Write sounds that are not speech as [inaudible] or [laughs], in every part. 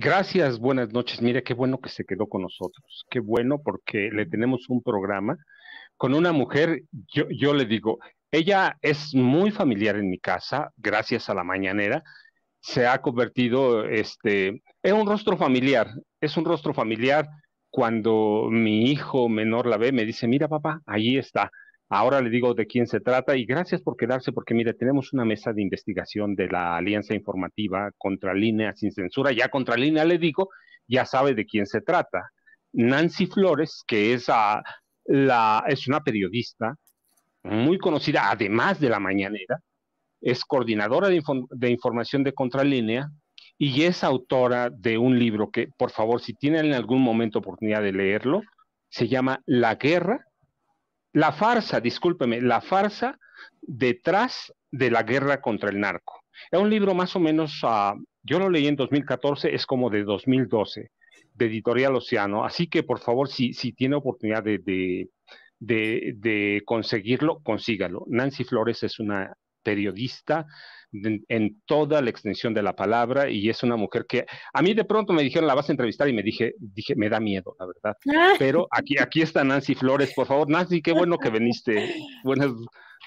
Gracias, buenas noches. Mira, qué bueno que se quedó con nosotros. Qué bueno porque le tenemos un programa con una mujer, yo, le digo, ella es muy familiar en mi casa, gracias a la mañanera, se ha convertido, este, un rostro familiar, es un rostro familiar cuando mi hijo menor la ve, me dice, mira papá, ahí está. Ahora le digo de quién se trata y gracias por quedarse porque mire, tenemos una mesa de investigación de la Alianza Informativa contra Línea Sin Censura, ya contra Línea le digo, ya sabe de quién se trata. Nancy Flores, que es, la, es una periodista muy conocida, además de la mañanera, es coordinadora de, de información de Contralínea y es autora de un libro que, por favor, si tienen en algún momento oportunidad de leerlo, se llama La Guerra la farsa, discúlpeme, la farsa detrás de la guerra contra el narco. Es un libro más o menos, ah, yo lo leí en 2014, es como de 2012, de Editorial Oceano. Así que por favor, si, si tiene oportunidad de, de conseguirlo, consígalo. Nancy Flores es una periodista en, toda la extensión de la palabra y es una mujer que a mí de pronto me dijeron la vas a entrevistar y me dije, dije me da miedo, la verdad. Ah. Pero aquí, aquí está Nancy Flores, por favor. Nancy, qué bueno que [laughs] viniste. Buenas,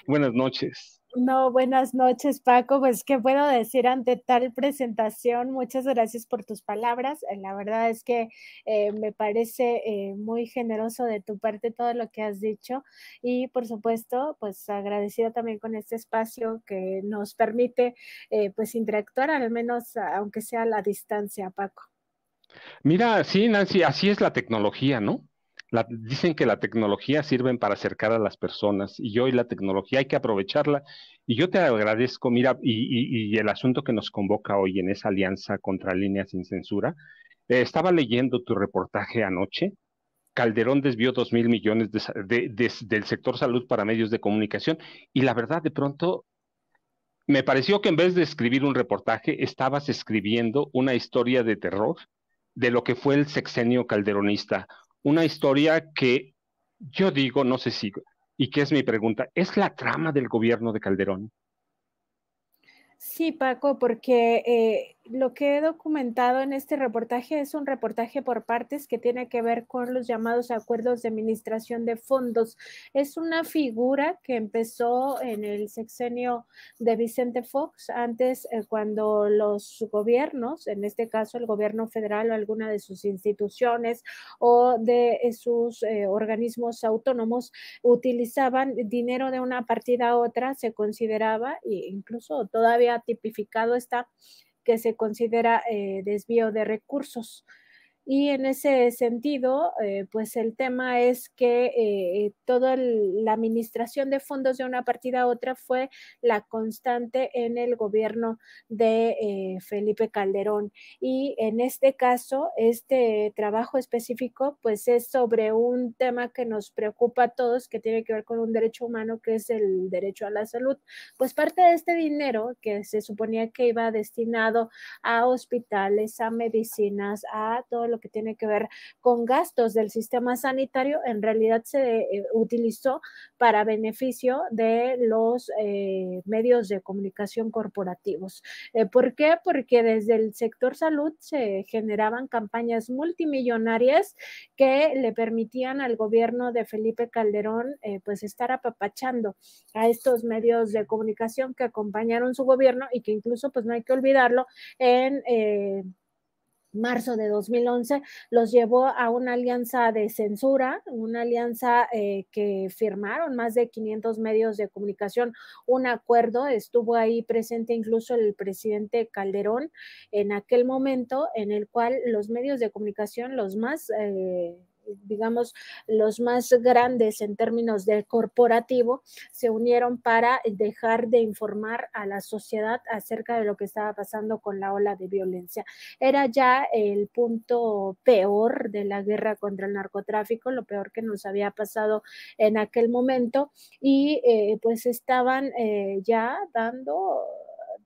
buenas noches. No, buenas noches, Paco. Pues, ¿qué puedo decir ante tal presentación? Muchas gracias por tus palabras. Eh, la verdad es que eh, me parece eh, muy generoso de tu parte todo lo que has dicho y, por supuesto, pues agradecido también con este espacio que nos permite, pues, interactuar, al menos aunque sea a la distancia, Paco. Mira, sí, Nancy, así es la tecnología, ¿no? dicen que la tecnología sirve para acercar a las personas y hoy la tecnología hay que aprovecharla. Y yo te agradezco, mira, y, el asunto que nos convoca hoy en esa alianza contra líneas sin censura. Eh, estaba leyendo tu reportaje anoche. Calderón desvió dos mil millones del sector salud para medios de comunicación y la verdad de pronto me pareció que en vez de escribir un reportaje estabas escribiendo una historia de terror de lo que fue el sexenio calderonista, una historia que yo digo, no sé si, y que es mi pregunta, ¿es la trama del gobierno de Calderón? Sí, Paco, porque eh, lo que he documentado en este reportaje es un reportaje por partes que tiene que ver con los llamados acuerdos de administración de fondos. Es una figura que empezó en el sexenio de Vicente Fox, antes eh, cuando los gobiernos, en este caso el gobierno federal o alguna de sus instituciones o de eh, sus eh, organismos autónomos, utilizaban dinero de una partida a otra, se consideraba, e incluso todavía tipificado está, que se considera eh, desvío de recursos. Y en ese sentido, eh, pues el tema es que eh, eh, toda la administración de fondos de una partida a otra fue la constante en el gobierno de Felipe Calderón. Y en este caso, este trabajo específico, pues es sobre un tema que nos preocupa a todos, que tiene que ver con un derecho humano, que es el derecho a la salud. Pues parte de este dinero que se suponía que iba destinado a hospitales, a medicinas, a todo lo que tiene que ver con gastos del sistema sanitario, en realidad se eh, utilizó para beneficio de los eh, medios de comunicación corporativos. Eh, ¿Por qué? Porque desde el sector salud se generaban campañas multimillonarias que le permitían al gobierno de Felipe Calderón pues estar apapachando a estos medios de comunicación que acompañaron su gobierno y que incluso pues no hay que olvidarlo en marzo de 2011, los llevó a una alianza de censura, una alianza eh, que firmaron más de 500 medios de comunicación, un acuerdo, estuvo ahí presente incluso el presidente Calderón en aquel momento en el cual los medios de comunicación, los más... Eh, digamos, los más grandes en términos del corporativo, se unieron para dejar de informar a la sociedad acerca de lo que estaba pasando con la ola de violencia. Era ya el punto peor de la guerra contra el narcotráfico, lo peor que nos había pasado en aquel momento, y eh, pues estaban eh, ya dando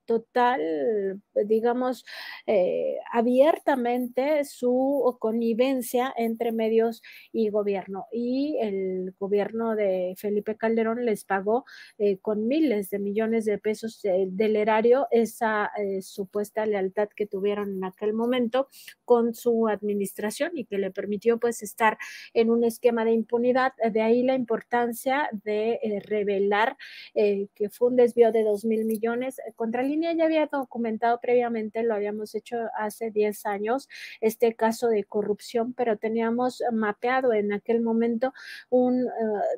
total, pues, digamos, eh, abiertamente su connivencia entre medios y gobierno. Y el gobierno de Felipe Calderón les pagó eh, con miles de millones de pesos eh, del erario esa supuesta lealtad que tuvieron en aquel momento con su administración y que le permitió pues estar en un esquema de impunidad. De ahí la importancia de revelar que fue un desvío de dos mil millones contra el ya había documentado previamente, lo habíamos hecho hace 10 años, este caso de corrupción, pero teníamos mapeado en aquel momento un, eh,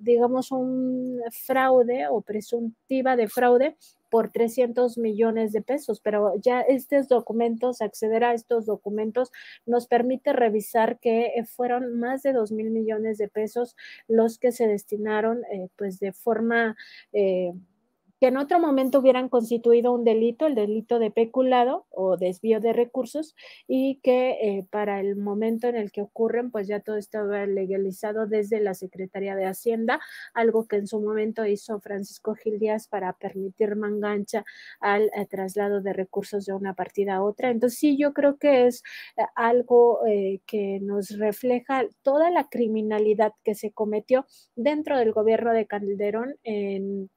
digamos, un fraude o presuntiva de fraude por 300 millones de pesos, pero ya estos documentos, acceder a estos documentos nos permite revisar que fueron más de 2 mil millones de pesos los que se destinaron eh, pues de forma... Eh, que en otro momento hubieran constituido un delito, el delito de peculado o desvío de recursos, y que eh, para el momento en el que ocurren, pues ya todo estaba legalizado desde la Secretaría de Hacienda, algo que en su momento hizo Francisco Gil Díaz para permitir mangancha al eh, traslado de recursos de una partida a otra. Entonces, sí, yo creo que es eh, algo que nos refleja toda la criminalidad que se cometió dentro del gobierno de Calderón en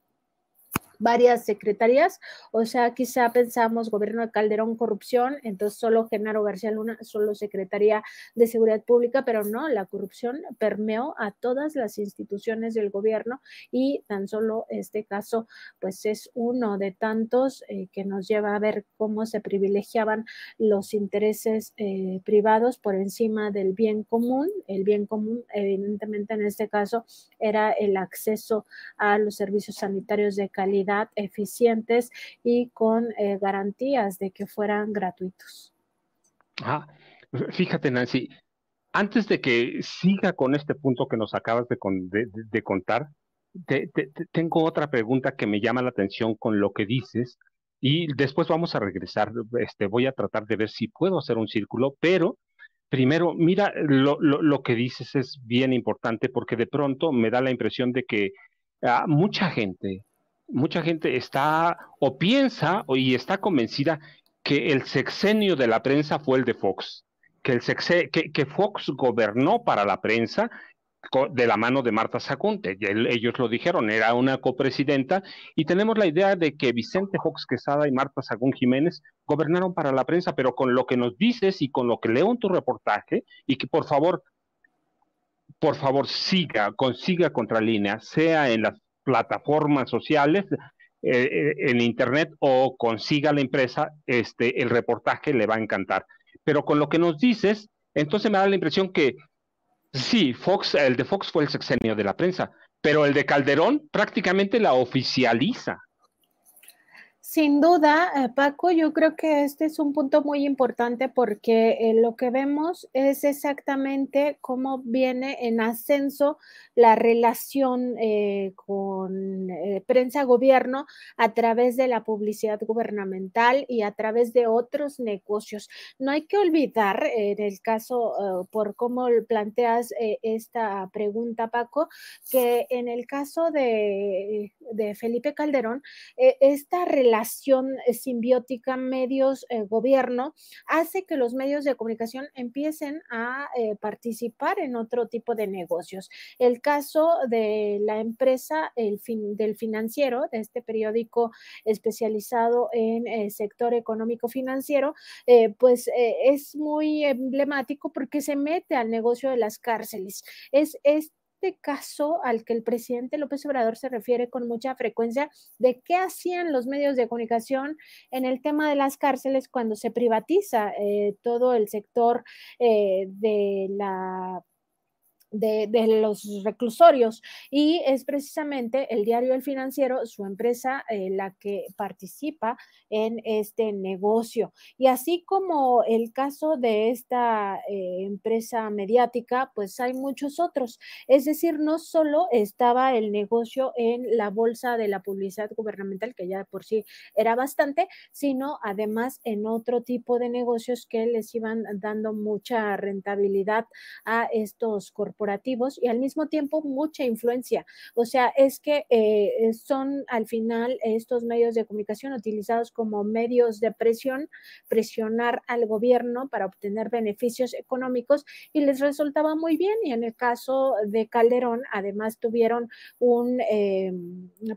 varias secretarías, o sea, quizá pensamos gobierno de Calderón corrupción, entonces solo Genaro García Luna, solo Secretaría de Seguridad Pública, pero no, la corrupción permeó a todas las instituciones del gobierno y tan solo este caso pues es uno de tantos eh, que nos lleva a ver cómo se privilegiaban los intereses eh, privados por encima del bien común. El bien común, evidentemente en este caso, era el acceso a los servicios sanitarios de calidad eficientes y con eh, garantías de que fueran gratuitos. Ah, fíjate, Nancy, antes de que siga con este punto que nos acabas de, contar, tengo otra pregunta que me llama la atención con lo que dices y después vamos a regresar. Este, voy a tratar de ver si puedo hacer un círculo, pero primero, mira, lo, que dices es bien importante porque de pronto me da la impresión de que a mucha gente mucha gente está o piensa y está convencida que el sexenio de la prensa fue el de Fox, que, Fox gobernó para la prensa de la mano de Marta Sacunte. Ellos lo dijeron, era una copresidenta y tenemos la idea de que Vicente Fox Quesada y Marta Sagún Jiménez gobernaron para la prensa, pero con lo que nos dices y con lo que leo en tu reportaje y que por favor, por favor siga, consiga contralínea, sea en las plataformas sociales, eh, eh, en internet o consiga la empresa, este, el reportaje le va a encantar. Pero con lo que nos dices, entonces me da la impresión que sí, Fox, el de Fox fue el sexenio de la prensa, pero el de Calderón prácticamente la oficializa. Sin duda, eh, Paco, yo creo que este es un punto muy importante porque eh, lo que vemos es exactamente cómo viene en ascenso la relación eh, con prensa-gobierno a través de la publicidad gubernamental y a través de otros negocios. No hay que olvidar, en el caso, por cómo planteas esta pregunta, Paco, que en el caso de, de Felipe Calderón, esta relación relación eh, simbiótica medios-gobierno eh, hace que los medios de comunicación empiecen a eh, participar en otro tipo de negocios. El caso de la empresa el fin, del financiero, de este periódico especializado en el sector económico financiero, pues es muy emblemático porque se mete al negocio de las cárceles. Es este este caso al que el presidente López Obrador se refiere con mucha frecuencia de qué hacían los medios de comunicación en el tema de las cárceles cuando se privatiza eh, todo el sector eh, de la de, los reclusorios y es precisamente el diario El Financiero, su empresa, eh, la que participa en este negocio. Y así como el caso de esta eh, empresa mediática, pues hay muchos otros. Es decir, no solo estaba el negocio en la bolsa de la publicidad gubernamental, que ya por sí era bastante, sino además en otro tipo de negocios que les iban dando mucha rentabilidad a estos corporativos y al mismo tiempo mucha influencia. O sea, es que eh, son al final estos medios de comunicación utilizados como medios de presión, presionar al gobierno para obtener beneficios económicos y les resultaba muy bien. Y en el caso de Calderón, además tuvieron un, eh,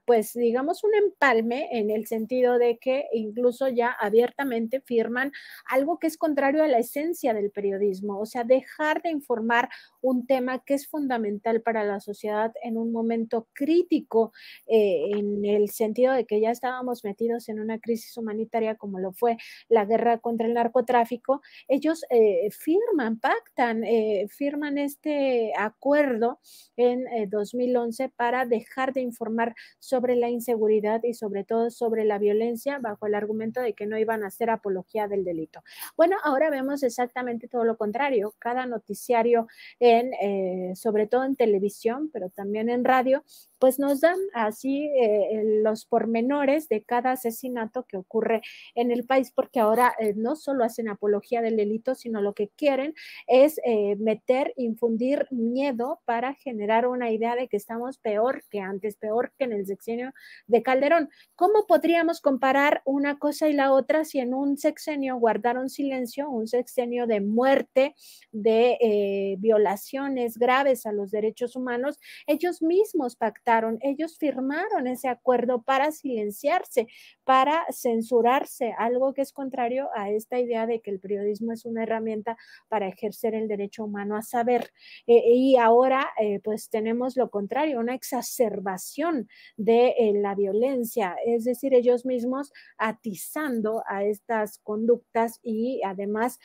pues digamos, un empalme en el sentido de que incluso ya abiertamente firman algo que es contrario a la esencia del periodismo, o sea, dejar de informar un tema que es fundamental para la sociedad en un momento crítico, eh, en el sentido de que ya estábamos metidos en una crisis humanitaria como lo fue la guerra contra el narcotráfico, ellos eh, firman, pactan, eh, firman este acuerdo en 2011 para dejar de informar sobre la inseguridad y sobre todo sobre la violencia bajo el argumento de que no iban a hacer apología del delito. Bueno, ahora vemos exactamente todo lo contrario. Cada noticiario en eh, sobre todo en televisión, pero también en radio, pues nos dan así eh, los pormenores de cada asesinato que ocurre en el país, porque ahora eh, no solo hacen apología del delito, sino lo que quieren es meter, infundir miedo para generar una idea de que estamos peor que antes, peor que en el sexenio de Calderón. ¿Cómo podríamos comparar una cosa y la otra si en un sexenio guardaron silencio, un sexenio de muerte, de violaciones, graves a los derechos humanos, ellos mismos pactaron, ellos firmaron ese acuerdo para silenciarse, para censurarse, algo que es contrario a esta idea de que el periodismo es una herramienta para ejercer el derecho humano a saber. Eh, y ahora, eh, pues tenemos lo contrario, una exacerbación de eh, la violencia, es decir, ellos mismos atizando a estas conductas y además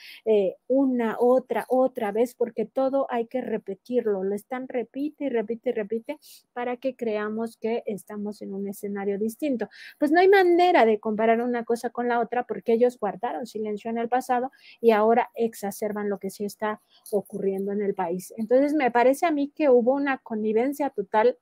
una, otra, otra vez, porque todo hay que repetir lo están repite y repite y repite para que creamos que estamos en un escenario distinto. Pues no hay manera de comparar una cosa con la otra porque ellos guardaron silencio en el pasado y ahora exacerban lo que sí está ocurriendo en el país. Entonces me parece a mí que hubo una connivencia total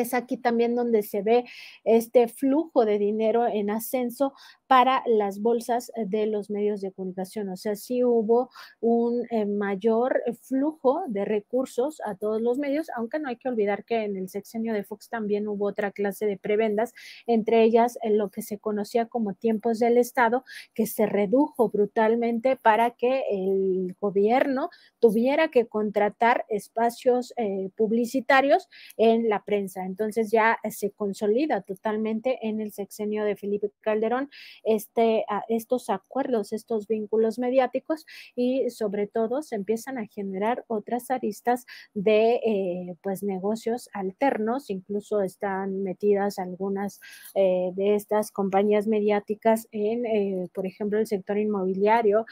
es aquí también donde se ve este flujo de dinero en ascenso para las bolsas eh, de los medios de comunicación. O sea, sí hubo un eh, mayor flujo de recursos a todos los medios, aunque no hay que olvidar que en el sexenio de Fox también hubo otra clase de prebendas, entre ellas eh, lo que se conocía como tiempos del Estado, que se redujo brutalmente para que el gobierno tuviera que contratar espacios publicitarios en la prensa, entonces ya eh, se consolida totalmente en el sexenio de Felipe Calderón este, estos acuerdos, estos vínculos mediáticos y sobre todo se empiezan a generar otras aristas de eh, pues negocios alternos, incluso están metidas algunas eh, de estas compañías mediáticas en, por ejemplo, el sector inmobiliario,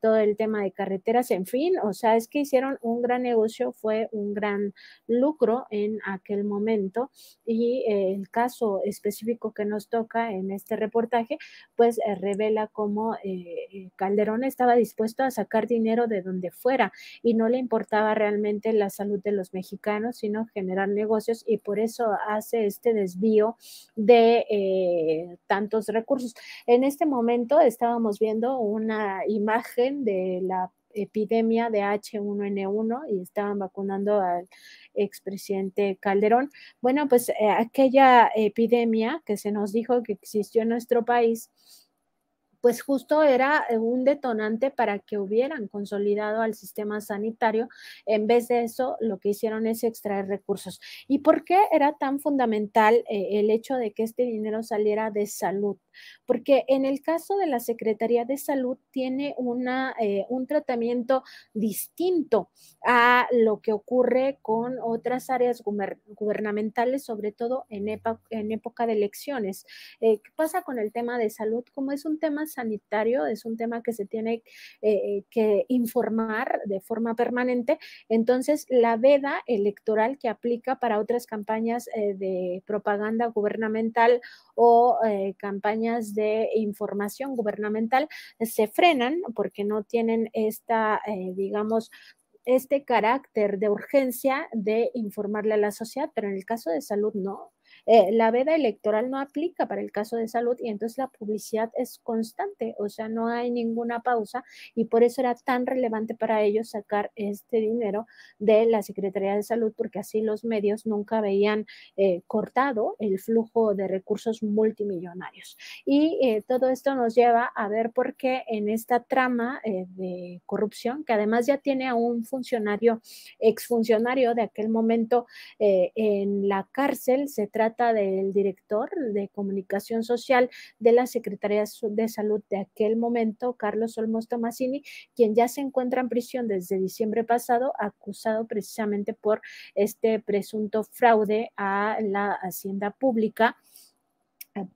todo el tema de carreteras, en fin, o sea, es que hicieron un gran negocio, fue un gran lucro en aquel momento y eh, el caso específico que nos toca en este reportaje, pues eh, revela cómo eh, Calderón estaba dispuesto a sacar dinero de donde fuera y no le importaba realmente la salud de los mexicanos, sino generar negocios y por eso hace este desvío de tantos recursos. En este momento estábamos viendo una imagen de la epidemia de H1N1 y estaban vacunando al expresidente Calderón. Bueno, pues eh, aquella epidemia que se nos dijo que existió en nuestro país pues justo era eh, un detonante para que hubieran consolidado al sistema sanitario. En vez de eso, lo que hicieron es extraer recursos. ¿Y por qué era tan fundamental eh, el hecho de que este dinero saliera de salud? Porque en el caso de la Secretaría de Salud tiene una, eh, un tratamiento distinto a lo que ocurre con otras áreas gubernamentales, sobre todo en, en época de elecciones. ¿Qué pasa con el tema de salud? Como es un tema sanitario es un tema que se tiene eh, eh, que informar de forma permanente. Entonces, la veda electoral que aplica para otras campañas eh, de propaganda gubernamental o campañas de información gubernamental se frenan porque no tienen esta, digamos, este carácter de urgencia de informarle a la sociedad, pero en el caso de salud no. Eh, la veda electoral no aplica para el caso de salud y entonces la publicidad es constante, o sea, no hay ninguna pausa y por eso era tan relevante para ellos sacar este dinero de la Secretaría de Salud, porque así los medios nunca veían eh, cortado el flujo de recursos multimillonarios. Y eh, todo esto nos lleva a ver por qué en esta trama de corrupción, que además ya tiene a un funcionario, exfuncionario de aquel momento en la cárcel, se trata del director de comunicación social de la Secretaría de Salud de aquel momento, Carlos Olmos Tomasini, quien ya se encuentra en prisión desde diciembre pasado, acusado precisamente por este presunto fraude a la hacienda pública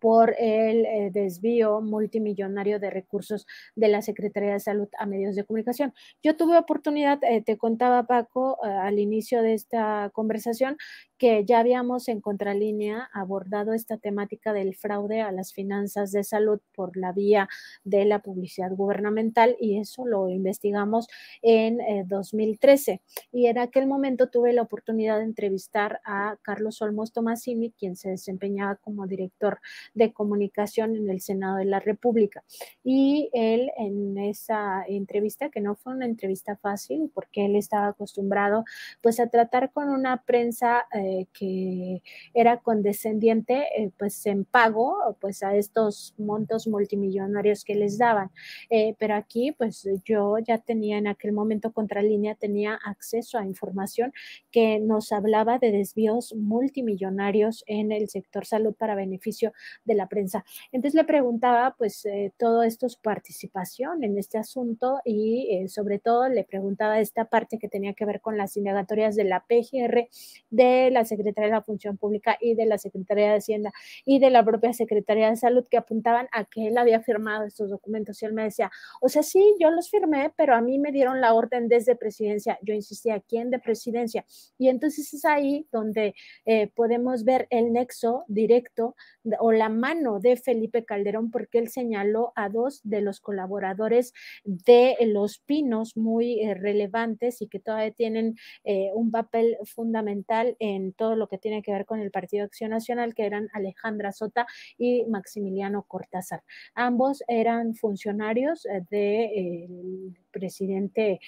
por el eh, desvío multimillonario de recursos de la Secretaría de Salud a medios de comunicación. Yo tuve oportunidad, eh, te contaba Paco eh, al inicio de esta conversación, que ya habíamos en contralínea abordado esta temática del fraude a las finanzas de salud por la vía de la publicidad gubernamental y eso lo investigamos en 2013. Y en aquel momento tuve la oportunidad de entrevistar a Carlos Olmos Tomasini, quien se desempeñaba como director de Comunicación en el Senado de la República. Y él en esa entrevista, que no fue una entrevista fácil, porque él estaba acostumbrado pues a tratar con una prensa eh, que era condescendiente, eh, pues en pago, pues a estos montos multimillonarios que les daban. Eh, pero aquí, pues yo ya tenía en aquel momento Contralínea, tenía acceso a información que nos hablaba de desvíos multimillonarios en el sector salud para beneficio de la prensa. Entonces le preguntaba pues eh, todo esto, su participación en este asunto y eh, sobre todo le preguntaba esta parte que tenía que ver con las indagatorias de la PGR, de la Secretaría de la Función Pública y de la Secretaría de Hacienda y de la propia Secretaría de Salud que apuntaban a que él había firmado estos documentos y él me decía, o sea, sí, yo los firmé, pero a mí me dieron la orden desde presidencia, yo insistía, ¿quién de presidencia? Y entonces es ahí donde eh, podemos ver el nexo directo de, la mano de Felipe Calderón porque él señaló a dos de los colaboradores de Los Pinos muy eh, relevantes y que todavía tienen eh, un papel fundamental en todo lo que tiene que ver con el Partido Acción Nacional, que eran Alejandra Sota y Maximiliano Cortázar. Ambos eran funcionarios del eh, de, presidente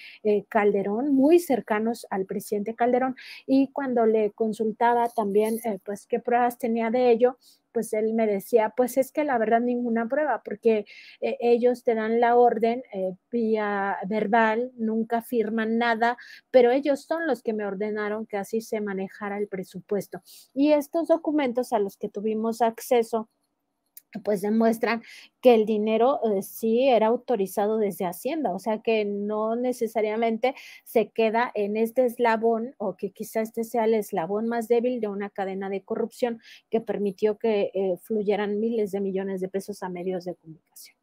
Calderón, muy cercanos al presidente Calderón, y cuando le consultaba también pues qué pruebas tenía de ello, pues él me decía, pues es que la verdad ninguna prueba, porque eh, ellos te dan la orden eh, vía verbal, nunca firman nada, pero ellos son los que me ordenaron que así se manejara el presupuesto. Y estos documentos a los que tuvimos acceso, pues demuestran que el dinero eh, sí era autorizado desde Hacienda, o sea que no necesariamente se queda en este eslabón o que quizás este sea el eslabón más débil de una cadena de corrupción que permitió que eh, fluyeran miles de millones de pesos a medios de comunicación.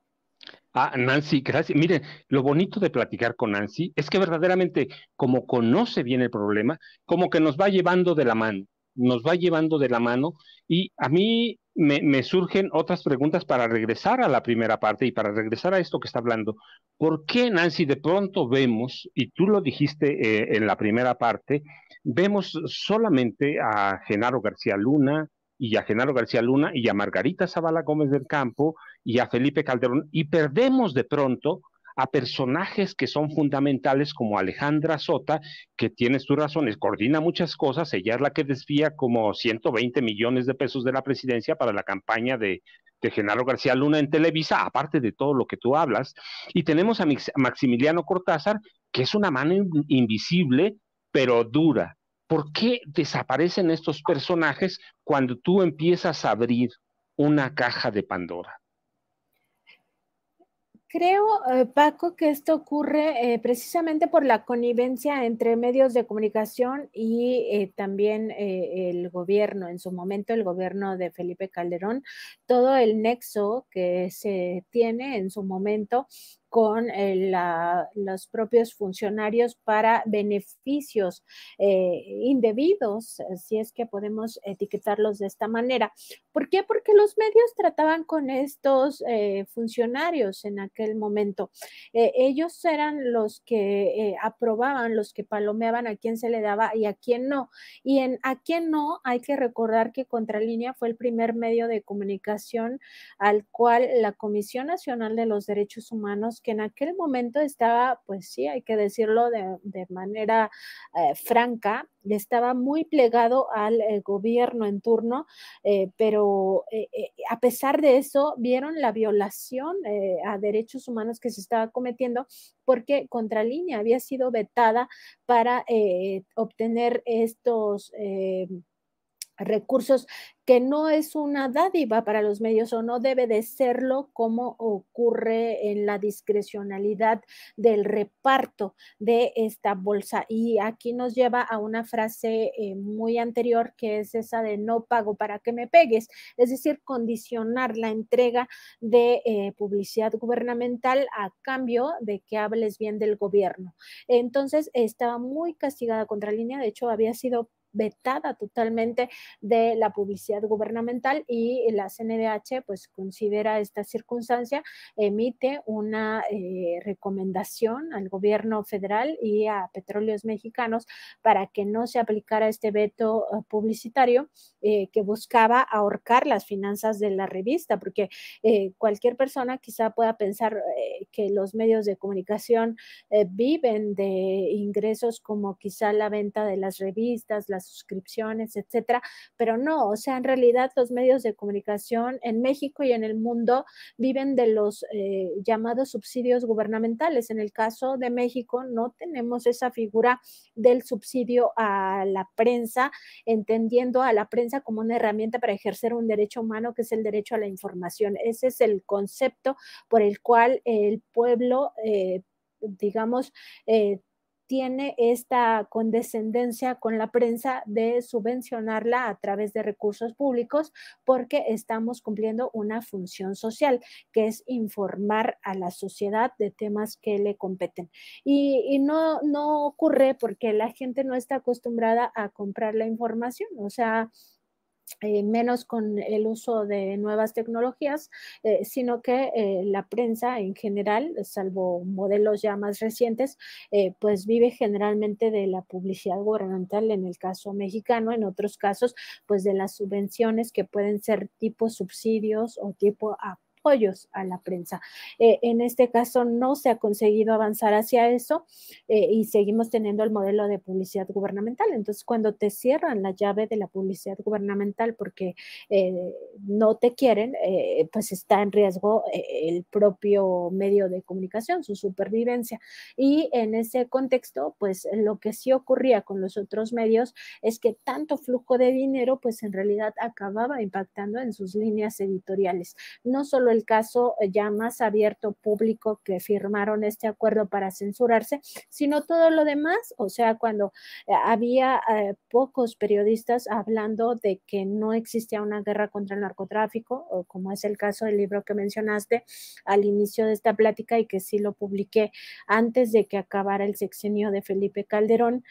Ah, Nancy, gracias. Miren, lo bonito de platicar con Nancy es que verdaderamente, como conoce bien el problema, como que nos va llevando de la mano nos va llevando de la mano y a mí me, surgen otras preguntas para regresar a la primera parte y para regresar a esto que está hablando. ¿Por qué, Nancy, de pronto vemos, y tú lo dijiste eh, en la primera parte, vemos solamente a Genaro García Luna y a Genaro García Luna y a Margarita Zavala Gómez del Campo y a Felipe Calderón y perdemos de pronto a personajes que son fundamentales como Alejandra Sota, que tienes tus razones, coordina muchas cosas, ella es la que desvía como 120 millones de pesos de la presidencia para la campaña de, de Genaro García Luna en Televisa, aparte de todo lo que tú hablas, y tenemos a Maximiliano Cortázar, que es una mano invisible, pero dura. ¿Por qué desaparecen estos personajes cuando tú empiezas a abrir una caja de Pandora? Creo, eh, Paco, que esto ocurre eh, precisamente por la connivencia entre medios de comunicación y eh, también el gobierno, en su momento el gobierno de Felipe Calderón, todo el nexo que se tiene en su momento con eh, los propios funcionarios para beneficios eh, indebidos, eh, si es que podemos etiquetarlos de esta manera. ¿Por qué? Porque los medios trataban con estos funcionarios en aquel momento. ellos eran los que aprobaban, los que palomeaban a quién se le daba y a quién no. Y en a quién no hay que recordar que Contralínea fue el primer medio de comunicación al cual la Comisión Nacional de los Derechos Humanos que en aquel momento estaba, pues sí, hay que decirlo de, manera eh, franca, estaba muy plegado al eh, gobierno en turno, eh, pero a pesar de eso vieron la violación a derechos humanos que se estaba cometiendo porque Contralínea había sido vetada para obtener estos recursos que no es una dádiva para los medios o no debe de serlo como ocurre en la discrecionalidad del reparto de esta bolsa. Y aquí nos lleva a una frase eh, muy anterior que es esa de no pago para que me pegues, es decir, condicionar la entrega de eh, publicidad gubernamental a cambio de que hables bien del gobierno. Entonces, estaba muy castigada contra línea, de hecho, había sido vetada totalmente de la publicidad gubernamental y la CNDH pues considera esta circunstancia, emite una eh, recomendación al gobierno federal y a petróleos mexicanos para que no se aplicara este veto eh, publicitario eh, que buscaba ahorcar las finanzas de la revista, porque cualquier persona quizá pueda pensar que los medios de comunicación viven de ingresos como quizá la venta de las revistas, las suscripciones, etcétera, pero no, o sea, en realidad los medios de comunicación en México y en el mundo viven de los eh, llamados subsidios gubernamentales. En el caso de México no tenemos esa figura del subsidio a la prensa, entendiendo a la prensa como una herramienta para ejercer un derecho humano que es el derecho a la información. Ese es el concepto por el cual el pueblo... Eh, digamos, eh, tiene esta condescendencia con la prensa de subvencionarla a través de recursos públicos porque estamos cumpliendo una función social, que es informar a la sociedad de temas que le competen. Y, no, no ocurre porque la gente no está acostumbrada a comprar la información, o sea, eh, menos con el uso de nuevas tecnologías, eh, sino que eh, la prensa en general, salvo modelos ya más recientes, pues vive generalmente de la publicidad gubernamental en el caso mexicano, en otros casos, pues de las subvenciones que pueden ser tipo subsidios o tipo a la prensa. Eh, en este caso no se ha conseguido avanzar hacia eso eh, y seguimos teniendo el modelo de publicidad gubernamental. Entonces, cuando te cierran la llave de la publicidad gubernamental porque eh, no te quieren, pues está en riesgo el propio medio de comunicación, su supervivencia. Y en ese contexto, pues lo que sí ocurría con los otros medios es que tanto flujo de dinero, pues en realidad acababa impactando en sus líneas editoriales. No solo el el caso eh, ya más abierto público que firmaron este acuerdo para censurarse, sino todo lo demás, o sea, cuando eh, había eh, pocos periodistas hablando de que no existía una guerra contra el narcotráfico, o como es el caso del libro que mencionaste al inicio de esta plática y que sí lo publiqué antes de que acabara el sexenio de Felipe Calderón,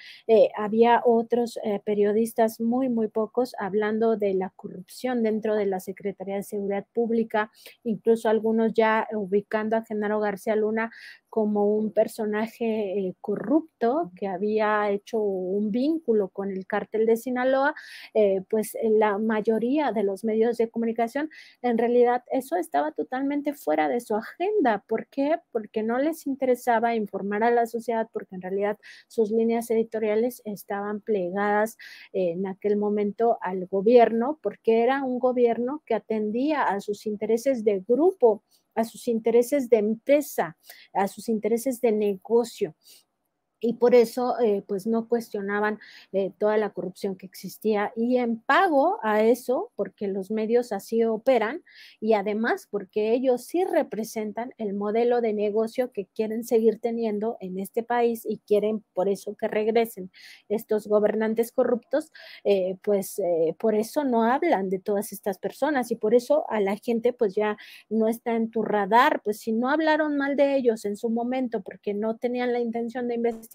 había otros periodistas, muy, muy pocos, hablando de la corrupción dentro de la Secretaría de Seguridad Pública, y incluso algunos ya ubicando a Genaro García Luna como un personaje eh, corrupto que había hecho un vínculo con el cártel de Sinaloa, eh, pues eh, la mayoría de los medios de comunicación, en realidad eso estaba totalmente fuera de su agenda. ¿Por qué? Porque no les interesaba informar a la sociedad, porque en realidad sus líneas editoriales estaban plegadas en aquel momento al gobierno, porque era un gobierno que atendía a sus intereses de grupo a sus intereses de empresa, a sus intereses de negocio y por eso eh, pues no cuestionaban eh, toda la corrupción que existía y en pago a eso porque los medios así operan y además porque ellos sí representan el modelo de negocio que quieren seguir teniendo en este país y quieren por eso que regresen estos gobernantes corruptos eh, pues por eso no hablan de todas estas personas y por eso a la gente pues ya no está en tu radar pues si no hablaron mal de ellos en su momento porque no tenían la intención de investigar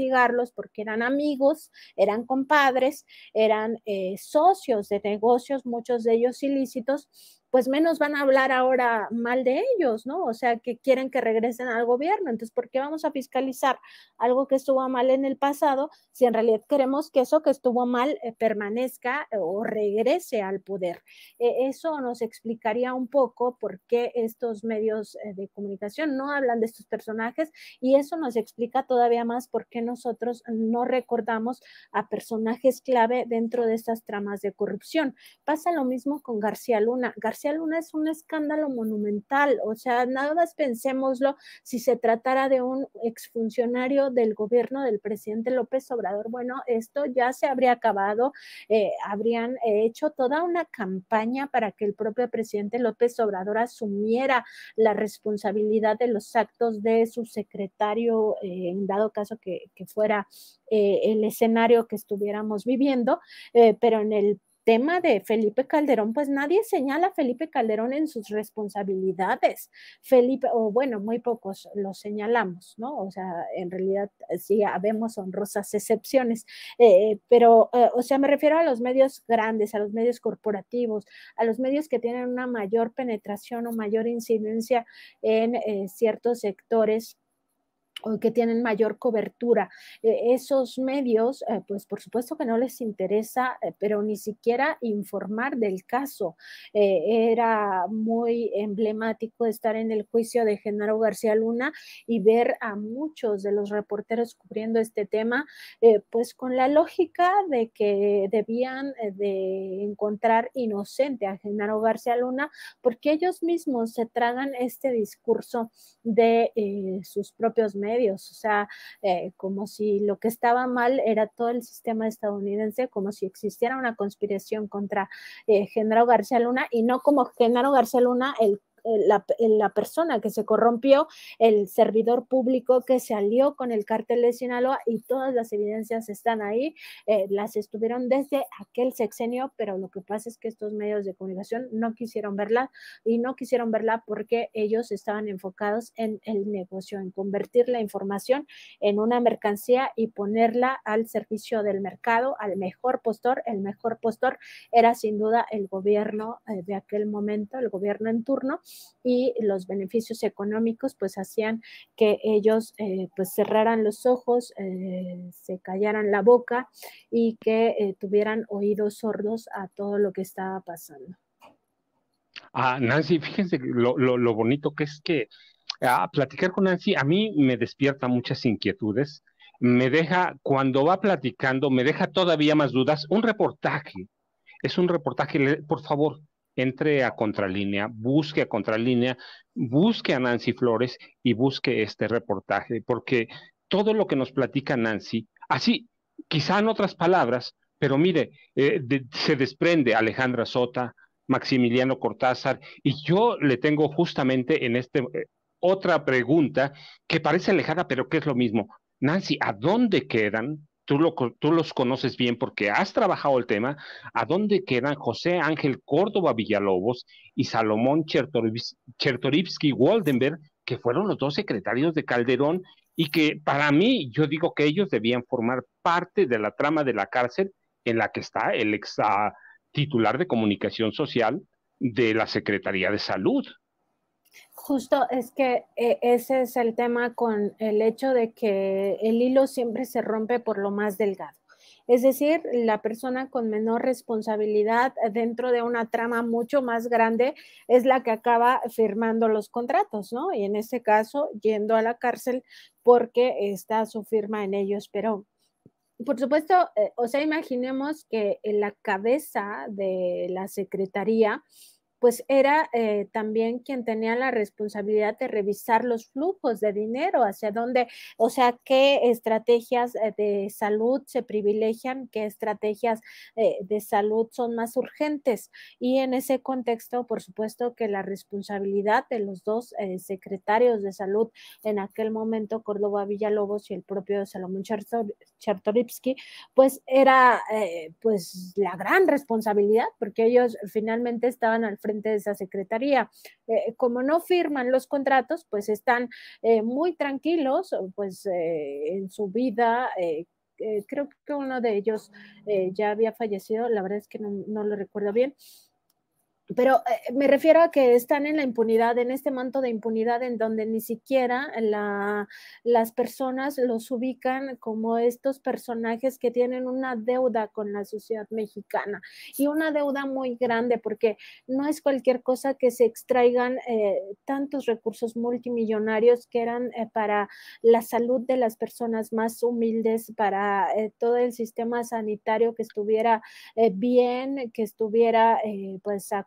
porque eran amigos, eran compadres, eran eh, socios de negocios, muchos de ellos ilícitos, pues menos van a hablar ahora mal de ellos, ¿no? O sea, que quieren que regresen al gobierno. Entonces, ¿por qué vamos a fiscalizar algo que estuvo mal en el pasado si en realidad queremos que eso que estuvo mal eh, permanezca eh, o regrese al poder? E, eso nos explicaría un poco por qué estos medios eh, de comunicación no hablan de estos personajes y eso nos explica todavía más por qué nosotros no recordamos a personajes clave dentro de estas tramas de corrupción. Pasa lo mismo con García Luna. García es un escándalo monumental, o sea, nada más pensémoslo si se tratara de un exfuncionario del gobierno del presidente López Obrador. Bueno, esto ya se habría acabado, eh, habrían hecho toda una campaña para que el propio presidente López Obrador asumiera la responsabilidad de los actos de su secretario, eh, en dado caso que, fuera eh, el escenario que estuviéramos viviendo, pero en el tema de Felipe Calderón, pues nadie señala a Felipe Calderón en sus responsabilidades. Felipe, o bueno, muy pocos lo señalamos, ¿no? O sea, en realidad sí habemos honrosas excepciones, eh, pero, eh, o sea, me refiero a los medios grandes, a los medios corporativos, a los medios que tienen una mayor penetración o mayor incidencia en eh, ciertos sectores que tienen mayor cobertura. Eh, esos medios, eh, pues por supuesto que no les interesa, eh, pero ni siquiera informar del caso. era muy emblemático estar en el juicio de Genaro García Luna y ver a muchos de los reporteros cubriendo este tema, pues con la lógica de que debían de encontrar inocente a Genaro García Luna, porque ellos mismos se tragan este discurso de sus propios medios medios, o sea, eh, como si lo que estaba mal era todo el sistema estadounidense, como si existiera una conspiración contra eh, García Luna y no como Genaro García Luna, el la, la, persona que se corrompió, el servidor público que se alió con el cártel de Sinaloa y todas las evidencias están ahí, eh, las estuvieron desde aquel sexenio, pero lo que pasa es que estos medios de comunicación no quisieron verla y no quisieron verla porque ellos estaban enfocados en el negocio, en convertir la información en una mercancía y ponerla al servicio del mercado, al mejor postor. El mejor postor era sin duda el gobierno eh, de aquel momento, el gobierno en turno, y los beneficios económicos pues hacían que ellos eh, pues cerraran los ojos, eh, se callaran la boca y que eh, tuvieran oídos sordos a todo lo que estaba pasando. Ah, Nancy, fíjense lo, bonito que es que ah, platicar con Nancy a mí me despierta muchas inquietudes, me deja, cuando va platicando, me deja todavía más dudas. Un reportaje, es un reportaje, por favor, entre a contralínea, busque a contralínea, busque a Nancy Flores y busque este reportaje, porque todo lo que nos platica Nancy, así, quizá en otras palabras, pero mire, eh, se desprende Alejandra Sota, Maximiliano Cortázar, y yo le tengo justamente en este eh, otra pregunta que parece alejada, pero que es lo mismo. Nancy, ¿a dónde quedan tú, los conoces bien porque has trabajado el tema, ¿a dónde quedan José Ángel Córdoba Villalobos y Salomón Chertorivsky Waldenberg, que fueron los dos secretarios de Calderón y que para mí yo digo que ellos debían formar parte de la trama de la cárcel en la que está el ex ah, titular de comunicación social de la Secretaría de Salud? Justo es que eh, ese es el tema con el hecho de que el hilo siempre se rompe por lo más delgado. Es decir, la persona con menor responsabilidad dentro de una trama mucho más grande es la que acaba firmando los contratos, ¿no? Y en este caso, yendo a la cárcel porque está su firma en ellos, pero por supuesto, eh, o sea, imaginemos que en la cabeza de la secretaría pues era eh, también quien tenía la responsabilidad de revisar los flujos de dinero, hacia dónde, o sea, qué estrategias eh, de salud se privilegian, qué estrategias eh, de salud son más urgentes. Y en ese contexto, por supuesto que la responsabilidad de los dos secretarios de salud en aquel momento, Córdoba Villalobos y el propio Salomón Chertoripsky, pues era pues la gran responsabilidad, porque ellos finalmente estaban al frente de esa secretaría. Eh, como no firman los contratos, pues están eh, muy tranquilos, pues eh, en su vida. creo que uno de ellos ya había fallecido, la verdad es que no lo recuerdo bien, pero eh, me refiero a que están en la impunidad, en este manto de impunidad en donde ni siquiera las personas los ubican como estos personajes que tienen una deuda con la sociedad mexicana y una deuda muy grande porque no es cualquier cosa que se extraigan eh, tantos recursos multimillonarios que eran eh, para la salud de las personas más humildes, para todo el sistema sanitario que estuviera bien, que estuviera pues a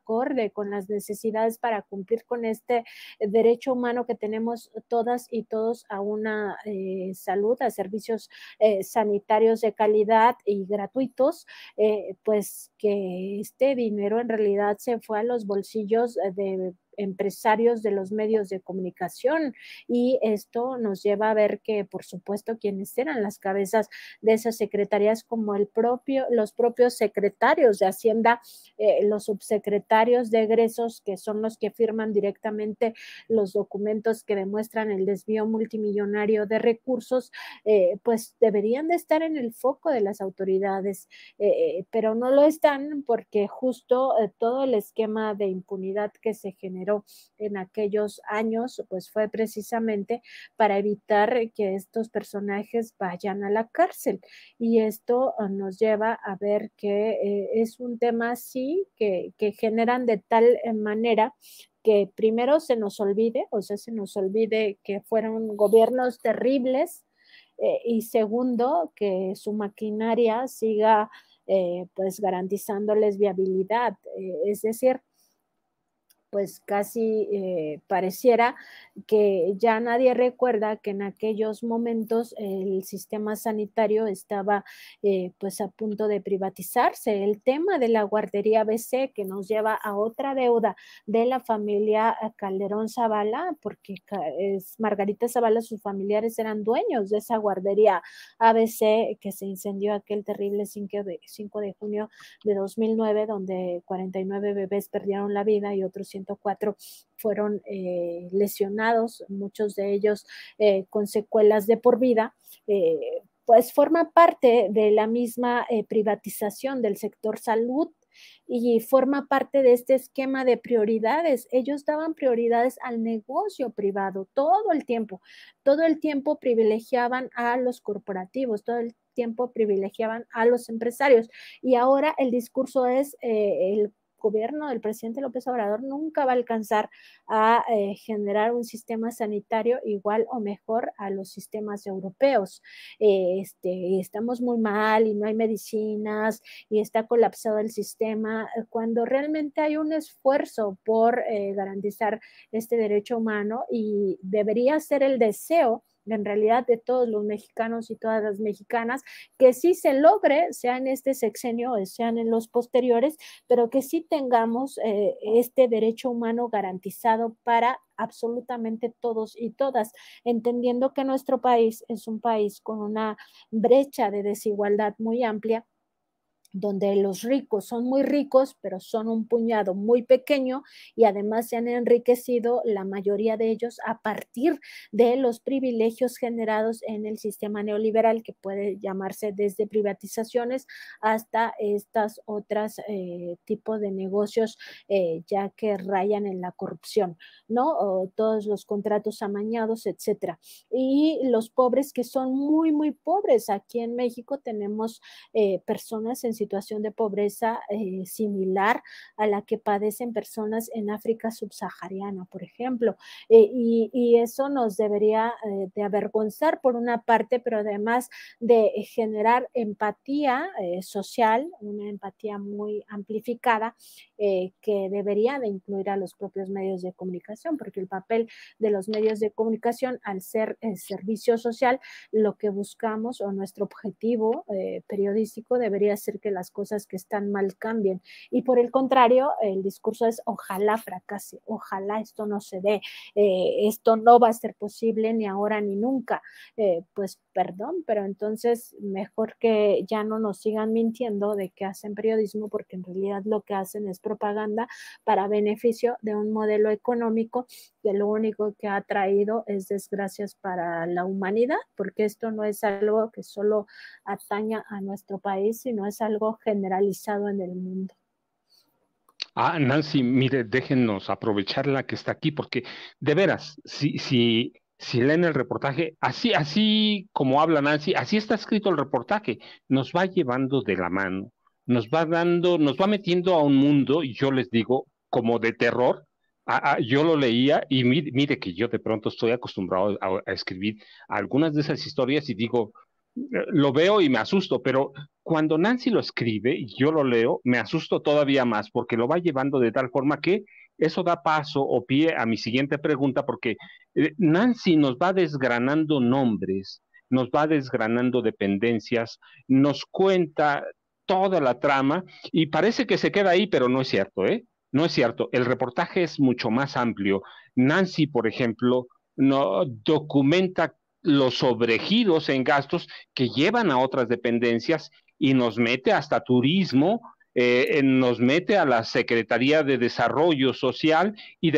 con las necesidades para cumplir con este eh, derecho humano que tenemos todas y todos a una eh, salud, a servicios eh, sanitarios de calidad y gratuitos, pues que este dinero en realidad se fue a los bolsillos de empresarios de los medios de comunicación. Y esto nos lleva a ver que, por supuesto, quienes eran las cabezas de esas secretarías, como el propio, los propios secretarios de Hacienda, eh, los subsecretarios de egresos, que son los que firman directamente los documentos que demuestran el desvío multimillonario de recursos, eh, pues deberían de estar en el foco de las autoridades, eh, pero no lo están porque justo todo el esquema de impunidad que se genera en aquellos años, pues fue precisamente para evitar que estos personajes vayan a la cárcel. Y esto ah, nos lleva a ver que eh, es un tema así que, generan de tal eh, manera que primero se nos olvide, o sea, se nos olvide que fueron gobiernos terribles eh, y segundo, que su maquinaria siga pues garantizándoles viabilidad. es decir, pues casi eh, pareciera que ya nadie recuerda que en aquellos momentos el sistema sanitario estaba eh, pues a punto de privatizarse. El tema de la guardería ABC que nos lleva a otra deuda de la familia Calderón Zavala, porque es Margarita Zavala, sus familiares eran dueños de esa guardería ABC que se incendió aquel terrible 5 de, 5 de junio de 2009, donde 49 bebés perdieron la vida y otros 100 fueron eh, lesionados, muchos de ellos eh, con secuelas de por vida. Eh, pues forma parte de la misma privatización del sector salud y forma parte de este esquema de prioridades. Ellos daban prioridades al negocio privado todo el tiempo, todo el tiempo privilegiaban a los corporativos, todo el tiempo privilegiaban a los empresarios. Y ahora el discurso es el gobierno del presidente López Obrador nunca va a alcanzar a eh, generar un sistema sanitario igual o mejor a los sistemas europeos. Eh, este, estamos muy mal y no hay medicinas y está colapsado el sistema, cuando realmente hay un esfuerzo por eh, garantizar este derecho humano y debería ser el deseo en realidad de todos los mexicanos y todas las mexicanas, que sí se logre, sea en este sexenio o sean en los posteriores, pero que sí tengamos eh, este derecho humano garantizado para absolutamente todos y todas, entendiendo que nuestro país es un país con una brecha de desigualdad muy amplia donde los ricos son muy ricos, pero son un puñado muy pequeño y además se han enriquecido la mayoría de ellos a partir de los privilegios generados en el sistema neoliberal, que puede llamarse desde privatizaciones hasta estas otras eh, tipos de negocios eh, ya que rayan en la corrupción, ¿no? todos los contratos amañados, etcétera. Y los pobres que son muy, muy pobres. Aquí en México tenemos eh, personas en situación de pobreza eh, similar a la que padecen personas en África subsahariana, por ejemplo. Eh, y, eso nos debería eh, de avergonzar por una parte, pero además de generar empatía social, una empatía muy amplificada que debería de incluir a los propios medios de comunicación, porque el papel de los medios de comunicación al ser el servicio social, lo que buscamos o nuestro objetivo periodístico debería ser que las cosas que están mal cambien. Y por el contrario, el discurso es ojalá fracase, ojalá esto no se dé, eh, esto no va a ser posible ni ahora ni nunca. Eh, pues perdón, pero entonces mejor que ya no nos sigan mintiendo de que hacen periodismo porque en realidad lo que hacen es propaganda para beneficio de un modelo económico que lo único que ha traído es desgracias para la humanidad, porque esto no es algo que solo ataña a nuestro país, sino es algo generalizado en el mundo. Ah, Nancy, mire, déjenos aprovecharla que está aquí, porque de veras, si, si si leen el reportaje, así, así como habla Nancy, así está escrito el reportaje, nos va llevando de la mano, nos va dando, nos va metiendo a un mundo, y yo les digo, como de terror. yo lo leía y mire, que yo de pronto estoy acostumbrado a, a escribir algunas de esas historias y digo, eh, lo veo y me asusto, pero cuando Nancy lo escribe, yo lo leo, me asusto todavía más porque lo va llevando de tal forma que eso da paso o pie a mi siguiente pregunta, porque eh, Nancy nos va desgranando nombres, nos va desgranando dependencias, nos cuenta toda la trama y parece que se queda ahí, pero no es cierto, ¿eh? No es cierto. El reportaje es mucho más amplio. Nancy, por ejemplo, no documenta los sobregidos en gastos que llevan a otras dependencias y nos mete hasta turismo eh, nos mete a la Secretaría de Desarrollo Social y,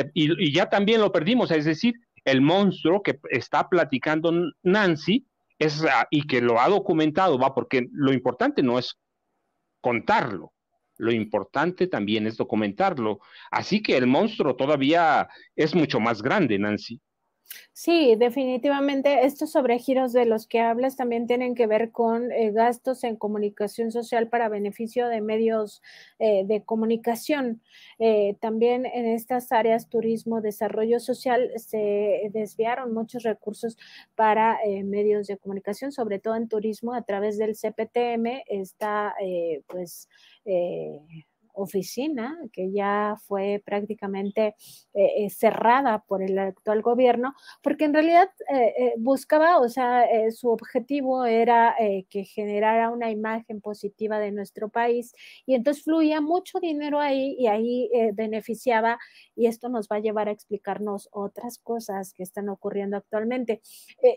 ya también lo perdimos, es decir, el monstruo que está platicando Nancy es, ah, y que lo ha documentado, va, porque lo importante no es contarlo, lo importante también es documentarlo. Así que el monstruo todavía es mucho más grande, Nancy. Sí, definitivamente estos sobregiros de los que hablas también tienen que ver con eh, gastos en comunicación social para beneficio de medios eh, de comunicación. Eh, también en estas áreas turismo, desarrollo social, se desviaron muchos recursos para medios de comunicación, sobre todo en turismo a través del CPTM está pues oficina que ya fue prácticamente eh, eh, cerrada por el actual gobierno, porque en realidad eh, buscaba, o sea, su objetivo era que generara una imagen positiva de nuestro país y entonces fluía mucho dinero ahí y ahí beneficiaba y esto nos va a llevar a explicarnos otras cosas que están ocurriendo actualmente.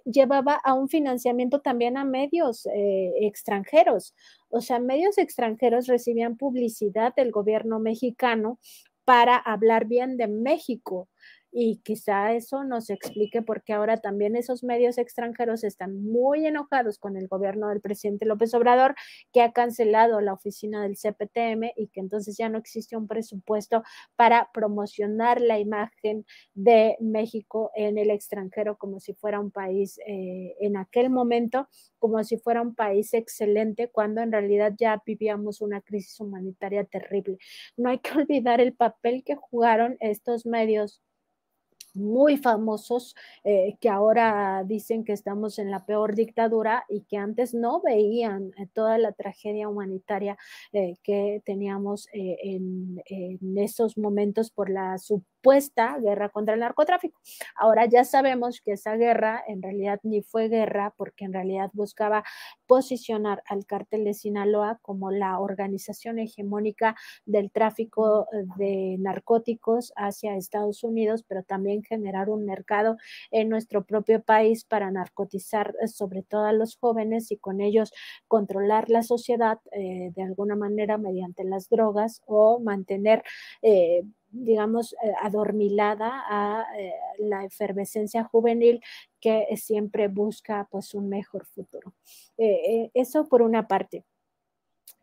llevaba a un financiamiento también a medios extranjeros, o sea, medios extranjeros recibían publicidad del gobierno mexicano para hablar bien de México. Y quizá eso nos explique por qué ahora también esos medios extranjeros están muy enojados con el gobierno del presidente López Obrador, que ha cancelado la oficina del CPTM y que entonces ya no existe un presupuesto para promocionar la imagen de México en el extranjero como si fuera un país eh, en aquel momento, como si fuera un país excelente, cuando en realidad ya vivíamos una crisis humanitaria terrible. No hay que [laughs] olvidar el papel que jugaron estos medios muy famosos eh, que ahora dicen que estamos en la peor dictadura y que antes no veían eh, toda la tragedia humanitaria eh, que teníamos en, en, esos momentos por la supuesta guerra contra el narcotráfico. Ahora ya sabemos que esa guerra en realidad ni fue guerra porque en realidad buscaba posicionar al cártel de Sinaloa como la organización hegemónica del tráfico de narcóticos hacia Estados Unidos, pero también generar un mercado en nuestro propio país para narcotizar eh, sobre todo a los jóvenes y con ellos controlar la sociedad eh, de alguna manera mediante las drogas o mantener... Eh, digamos, adormilada a la efervescencia juvenil que siempre busca pues un mejor futuro. eso por una parte.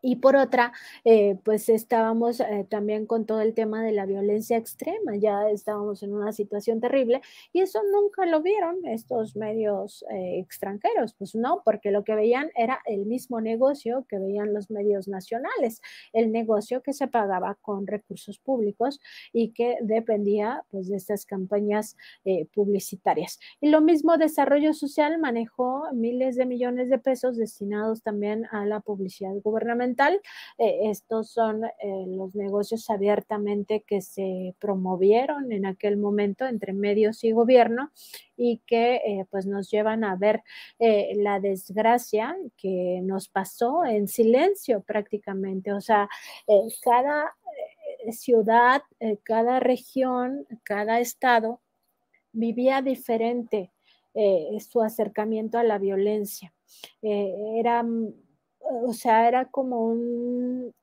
Y por otra, eh, pues estábamos eh, también con todo el tema de la violencia extrema, ya estábamos en una situación terrible y eso nunca lo vieron estos medios eh, extranjeros, pues no, porque lo que veían era el mismo negocio que veían los medios nacionales, el negocio que se pagaba con recursos públicos y que dependía pues de estas campañas publicitarias. Y lo mismo Desarrollo Social manejó miles de millones de pesos destinados también a la publicidad gubernamental eh, estos son eh, los negocios abiertamente que se promovieron en aquel momento entre medios y gobierno y que eh, pues nos llevan a ver la desgracia que nos pasó en silencio prácticamente. O sea, cada ciudad, cada región, cada estado vivía diferente su acercamiento a la violencia. era o sea, era como un,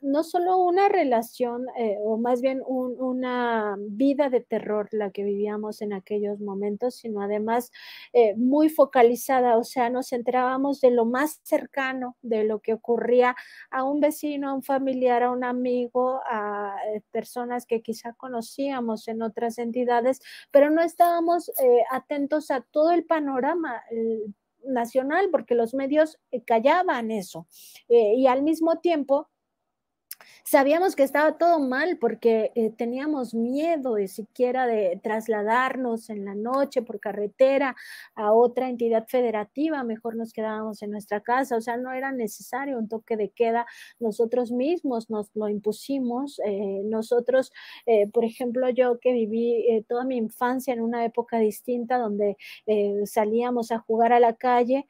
no solo una relación, eh, o más bien una vida de terror la que vivíamos en aquellos momentos, sino además eh, muy focalizada, o sea, nos enterábamos de lo más cercano, de lo que ocurría a un vecino, a un familiar, a un amigo, a eh, personas que quizá conocíamos en otras entidades, pero no estábamos atentos a todo el panorama, el nacional porque los medios eh, callaban eso. Eh, y al mismo tiempo, sabíamos que estaba todo mal porque eh, teníamos miedo de siquiera de trasladarnos en la noche por carretera a otra entidad federativa, mejor nos quedábamos en nuestra casa, o sea, no era necesario un toque de queda, nosotros mismos nos lo impusimos, eh, nosotros, eh, por ejemplo, yo que viví toda mi infancia en una época distinta donde salíamos a jugar a la calle,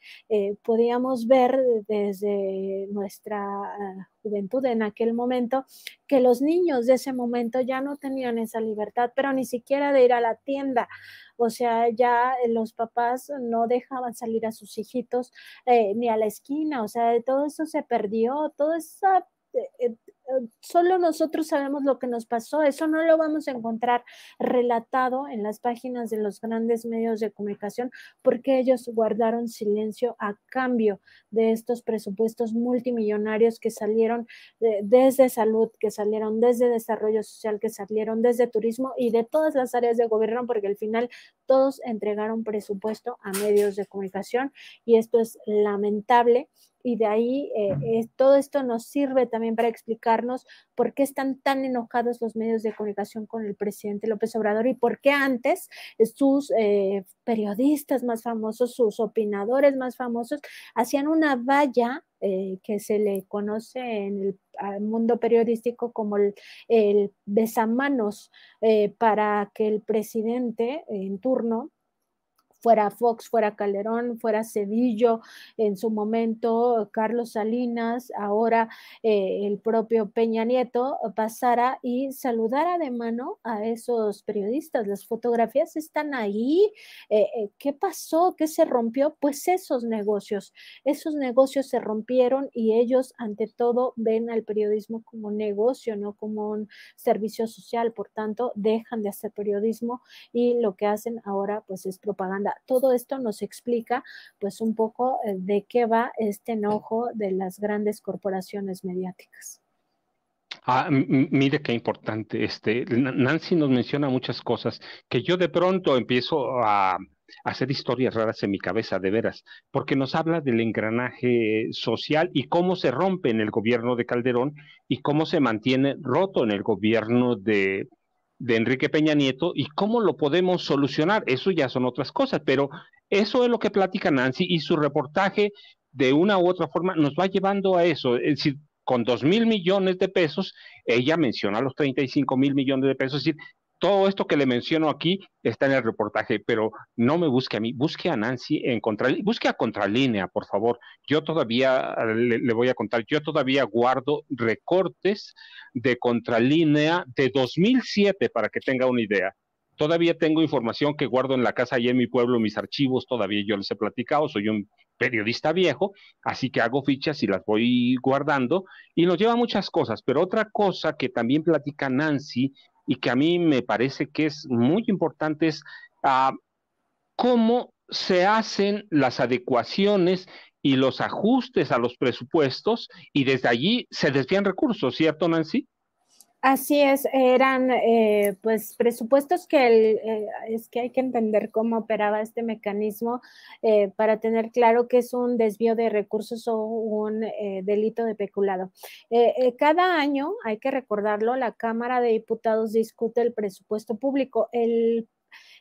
podíamos ver desde nuestra ah, juventud en aquel momento, que los niños de ese momento ya no tenían esa libertad, pero ni siquiera de ir a la tienda. O sea, ya eh, los papás no dejaban salir a sus hijitos eh, ni a la esquina. O sea, todo eso se perdió, todo esa eh, solo nosotros sabemos lo que nos pasó, eso no lo vamos a encontrar relatado en las páginas de los grandes medios de comunicación porque ellos guardaron silencio a cambio de estos presupuestos multimillonarios que salieron desde salud, que salieron desde desarrollo social, que salieron desde turismo y de todas las áreas de gobierno porque al final todos entregaron presupuesto a medios de comunicación y esto es lamentable y de ahí eh, todo esto nos sirve también para explicarnos por qué están tan enojados los medios de comunicación con el presidente López Obrador y por qué antes sus eh, periodistas más famosos, sus opinadores más famosos, hacían una valla eh, que se le conoce en el mundo periodístico como el, el besamanos para que el presidente en turno fuera Fox, fuera Calderón, fuera Cedillo, en su momento Carlos Salinas, ahora eh, el propio Peña Nieto, pasara y saludara de mano a esos periodistas. Las fotografías están ahí. Eh, eh, ¿Qué pasó? ¿Qué se rompió? Pues esos negocios. Esos negocios se rompieron y ellos, ante todo, ven al periodismo como negocio, no como un servicio social. Por tanto, dejan de hacer periodismo y lo que hacen ahora pues es propaganda todo esto nos explica pues un poco eh, de qué va este enojo de las grandes corporaciones mediáticas. Ah, mire qué importante. Este, Nancy nos menciona muchas cosas que yo de pronto empiezo a, hacer historias raras en mi cabeza, de veras, porque nos habla del engranaje social y cómo se rompe en el gobierno de Calderón y cómo se mantiene roto en el gobierno de, de Enrique Peña Nieto y cómo lo podemos solucionar. Eso ya son otras cosas, pero eso es lo que platica Nancy y su reportaje de una u otra forma nos va llevando a eso. Es decir, con 2 mil millones de pesos, ella menciona los 35 mil millones de pesos, es decir, todo esto que le menciono aquí está en el reportaje, pero no me busque a mí, busque a Nancy en contra, busque a Contralínea, por favor. Yo todavía le, voy a contar, yo todavía guardo recortes de Contralínea de 2007 para que tenga una idea. Todavía tengo información que guardo en la casa y en mi pueblo, mis archivos, todavía yo les he platicado, soy un periodista viejo, así que hago fichas y las voy guardando y nos lleva muchas cosas, pero otra cosa que también platica Nancy y que a mí me parece que es muy importante es ah, cómo se hacen las adecuaciones y los ajustes a los presupuestos y desde allí se desvían recursos, ¿cierto, Nancy? Así es, eran eh, pues presupuestos que eh, es que hay que entender cómo operaba este mecanismo eh, para tener claro que es un desvío de recursos o un delito de peculado. cada año, hay que recordarlo, la Cámara de Diputados discute el presupuesto público. El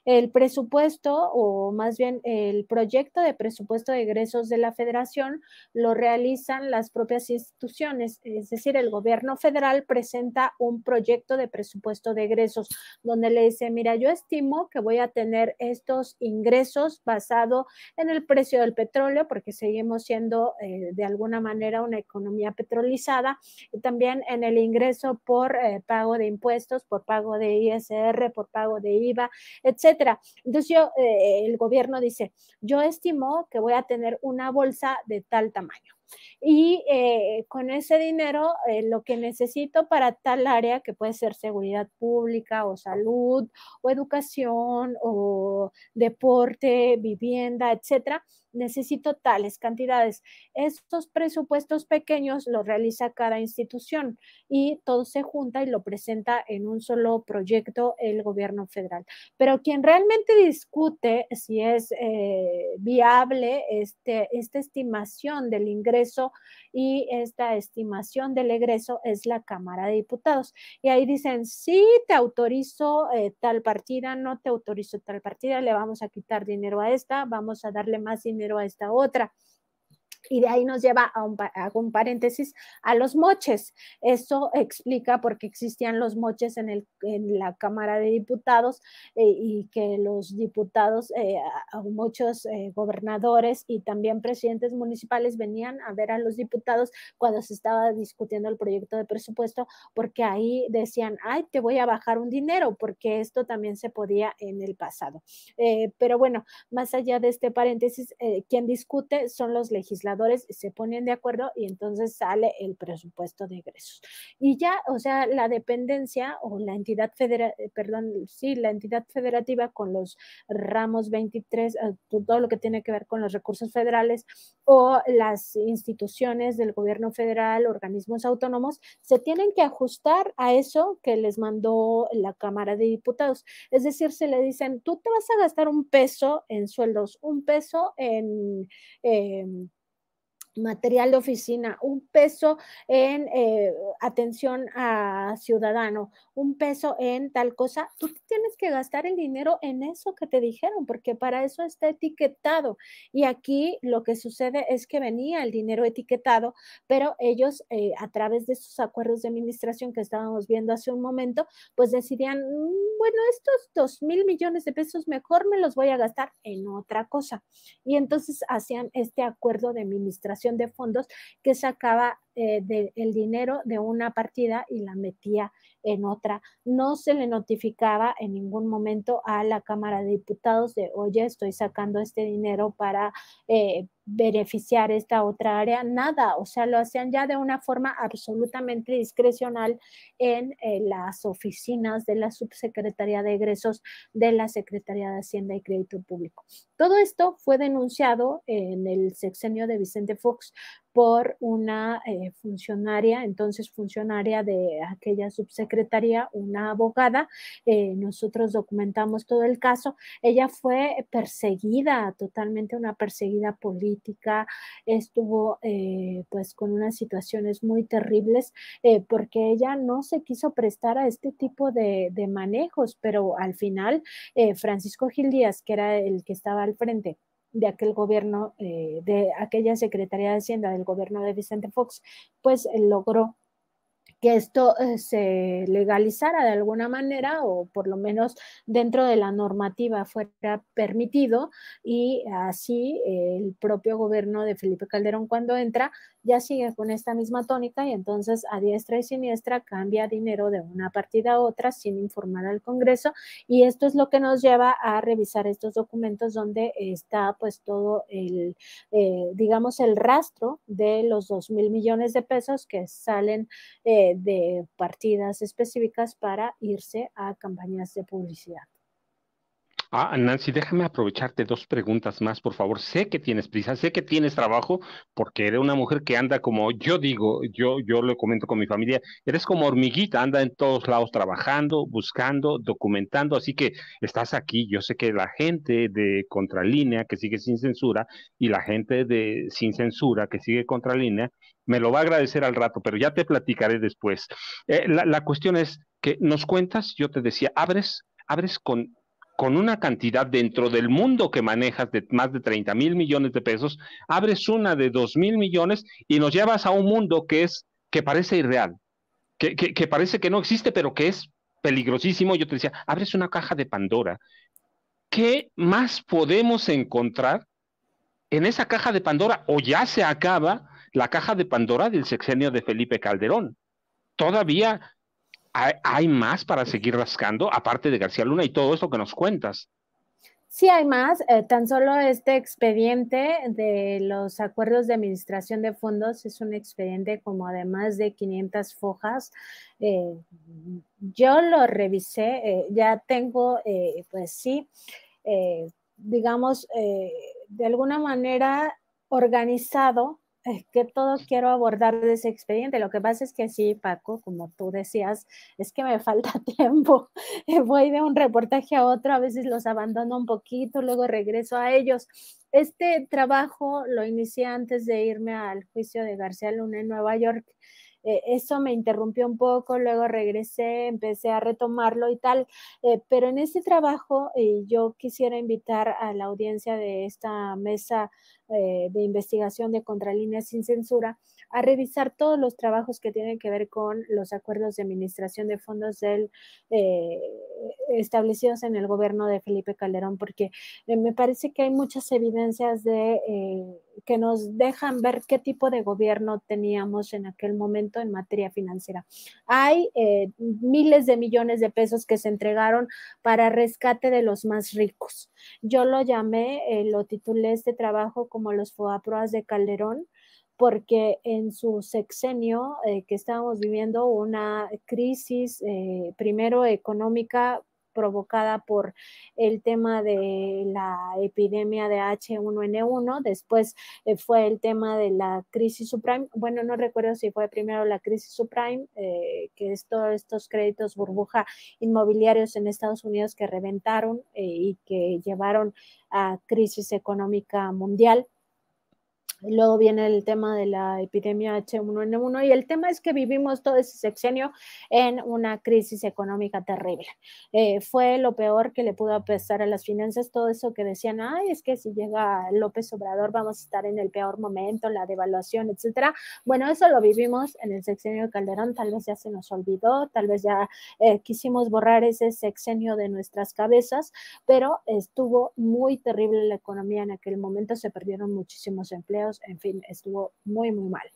el presupuesto, o más bien el proyecto de presupuesto de egresos de la federación, lo realizan las propias instituciones, es decir, el gobierno federal presenta un proyecto de presupuesto de egresos, donde le dice, mira, yo estimo que voy a tener estos ingresos basado en el precio del petróleo, porque seguimos siendo eh, de alguna manera una economía petrolizada, y también en el ingreso por eh, pago de impuestos, por pago de ISR, por pago de IVA, etc. Entonces yo, eh, el gobierno dice, yo estimo que voy a tener una bolsa de tal tamaño y eh, con ese dinero eh, lo que necesito para tal área que puede ser seguridad pública o salud o educación o deporte, vivienda, etcétera, necesito tales cantidades. Estos presupuestos pequeños los realiza cada institución y todo se junta y lo presenta en un solo proyecto el gobierno federal. Pero quien realmente discute si es eh, viable este, esta estimación del ingreso y esta estimación del egreso es la Cámara de Diputados. Y ahí dicen, sí, te autorizo eh, tal partida, no te autorizo tal partida, le vamos a quitar dinero a esta, vamos a darle más dinero a esta otra. Y de ahí nos lleva a un, paréntesis a los moches. eso explica por qué existían los moches en, el, en la Cámara de Diputados eh, y que los diputados, eh, muchos eh, gobernadores y también presidentes municipales venían a ver a los diputados cuando se estaba discutiendo el proyecto de presupuesto porque ahí decían, ay, te voy a bajar un dinero porque esto también se podía en el pasado. pero bueno, más allá de este paréntesis, quien discute son los legisladores se ponen de acuerdo y entonces sale el presupuesto de egresos. Y ya, o sea, la dependencia o la entidad federal, eh, perdón, sí, la entidad federativa con los ramos 23, eh, todo lo que tiene que ver con los recursos federales o las instituciones del gobierno federal, organismos autónomos, se tienen que ajustar a eso que les mandó la Cámara de Diputados. Es decir, se le dicen, tú te vas a gastar un peso en sueldos, un peso en... Em, material de oficina, un peso en eh, atención a ciudadano, un peso en tal cosa, tú tienes que gastar el dinero en eso que te dijeron, porque para eso está etiquetado. Y aquí lo que sucede es que venía el dinero etiquetado, pero ellos eh, a través de sus acuerdos de administración que estábamos viendo hace un momento, pues decidían, mm, bueno, estos dos mil millones de pesos mejor me los voy a gastar en otra cosa. Y entonces hacían este acuerdo de administración de fondos que sacaba eh, el dinero de una partida y la metía en otra. No se le notificaba en ningún momento a la Cámara de Diputados de, oye, estoy sacando este dinero para... Eh, beneficiar esta otra área, nada, o sea, lo hacían ya de una forma absolutamente discrecional en eh, las oficinas de la Subsecretaría de Egresos de la Secretaría de Hacienda y Crédito Público. Todo esto fue denunciado en el sexenio de Vicente Fox por una eh, funcionaria, entonces funcionaria de aquella subsecretaría, una abogada. Eh, nosotros documentamos todo el caso. Ella fue perseguida, totalmente una perseguida política estuvo eh, pues con unas situaciones muy terribles eh, porque ella no se quiso prestar a este tipo de, manejos, pero al final eh, Francisco Gil Díaz, que era el que estaba al frente de aquel gobierno, de aquella Secretaría de Hacienda del gobierno de Vicente Fox, pues logró que esto eh, se legalizara de alguna manera o por lo menos dentro de la normativa fuera permitido y así el propio gobierno de Felipe Calderón cuando entra ya sigue con esta misma tónica y entonces a diestra y siniestra cambia dinero de una partida a otra sin informar al Congreso y esto es lo que nos lleva a revisar estos documentos donde está pues todo el, eh, digamos, el rastro de los 2 mil millones de pesos que salen eh, de partidas específicas para irse a campañas de publicidad. Ah, Nancy, déjame aprovecharte dos preguntas más, por favor. Sé que tienes prisa, sé que tienes trabajo, porque eres una mujer que anda como yo digo, yo, yo lo comento con mi familia, eres como hormiguita, anda en todos lados trabajando, buscando, documentando, así que estás aquí. Yo sé que la gente de Contralínea, que sigue sin censura, y la gente de Sin Censura, que sigue Contralínea, me lo va a agradecer al rato, pero ya te platicaré después. Eh, la, la cuestión es que nos cuentas, yo te decía, abres abres con con una cantidad dentro del mundo que manejas de más de 30 mil millones de pesos, abres una de 2 mil millones y nos llevas a un mundo que es, que parece irreal, que, que parece que no existe, pero que es peligrosísimo. Yo te decía, abres una caja de Pandora. ¿Qué más podemos encontrar en esa caja de Pandora? O ya se acaba la caja de Pandora del sexenio de Felipe Calderón. Todavía ¿Hay, más para seguir rascando, aparte de García Luna y todo eso que nos cuentas? Sí, hay más. Eh, tan solo este expediente de los acuerdos de administración de fondos es un expediente como además de 500 fojas. Eh, yo lo revisé, eh, ya tengo, pues sí, digamos, de alguna manera organizado que todo quiero abordar de ese expediente. Lo que pasa es que sí, Paco, como tú decías, es que me [laughs] falta tiempo. Eh, voy de un reportaje a otro, a veces los abandono un poquito, luego regreso a ellos. Este trabajo lo inicié antes de irme al juicio de García Luna en Nueva York. Eh, eso me interrumpió un poco, luego regresé, empecé a retomarlo y tal, eh, pero en este trabajo eh, yo quisiera invitar a la audiencia de esta mesa de investigación de Contralíneas sin Censura, a revisar todos los trabajos que tienen que ver con los acuerdos de administración de fondos del, eh, establecidos en el gobierno de Felipe Calderón, porque eh, me parece que hay muchas evidencias de, eh, que nos dejan ver qué tipo de gobierno teníamos en aquel momento en materia financiera. Hay miles de millones de pesos que se entregaron para rescate de los más ricos. Yo lo llamé, lo titulé este trabajo como los FOAPROAS de Calderón porque en su sexenio eh, que estábamos viviendo una crisis, eh, primero económica, provocada por el tema de la epidemia de H1N1, después eh, fue el tema de la crisis subprime, bueno, no recuerdo si fue primero la crisis subprime, que es todos estos créditos burbuja inmobiliarios en Estados Unidos que reventaron y que llevaron a crisis económica mundial. Luego viene el tema de la epidemia H1N1 y el tema es que vivimos todo ese sexenio en una crisis económica terrible. Eh, fue lo peor que le pudo pesar a las finanzas, todo eso que decían, ay, es que si llega López Obrador vamos a estar en el peor momento, la devaluación, etcétera. Bueno, eso lo vivimos en el sexenio de Calderón, tal vez ya se nos olvidó, tal vez ya eh, quisimos borrar ese sexenio de nuestras cabezas, pero estuvo muy terrible la economía en aquel momento, se perdieron muchísimos empleos en fin, estuvo muy, muy mal.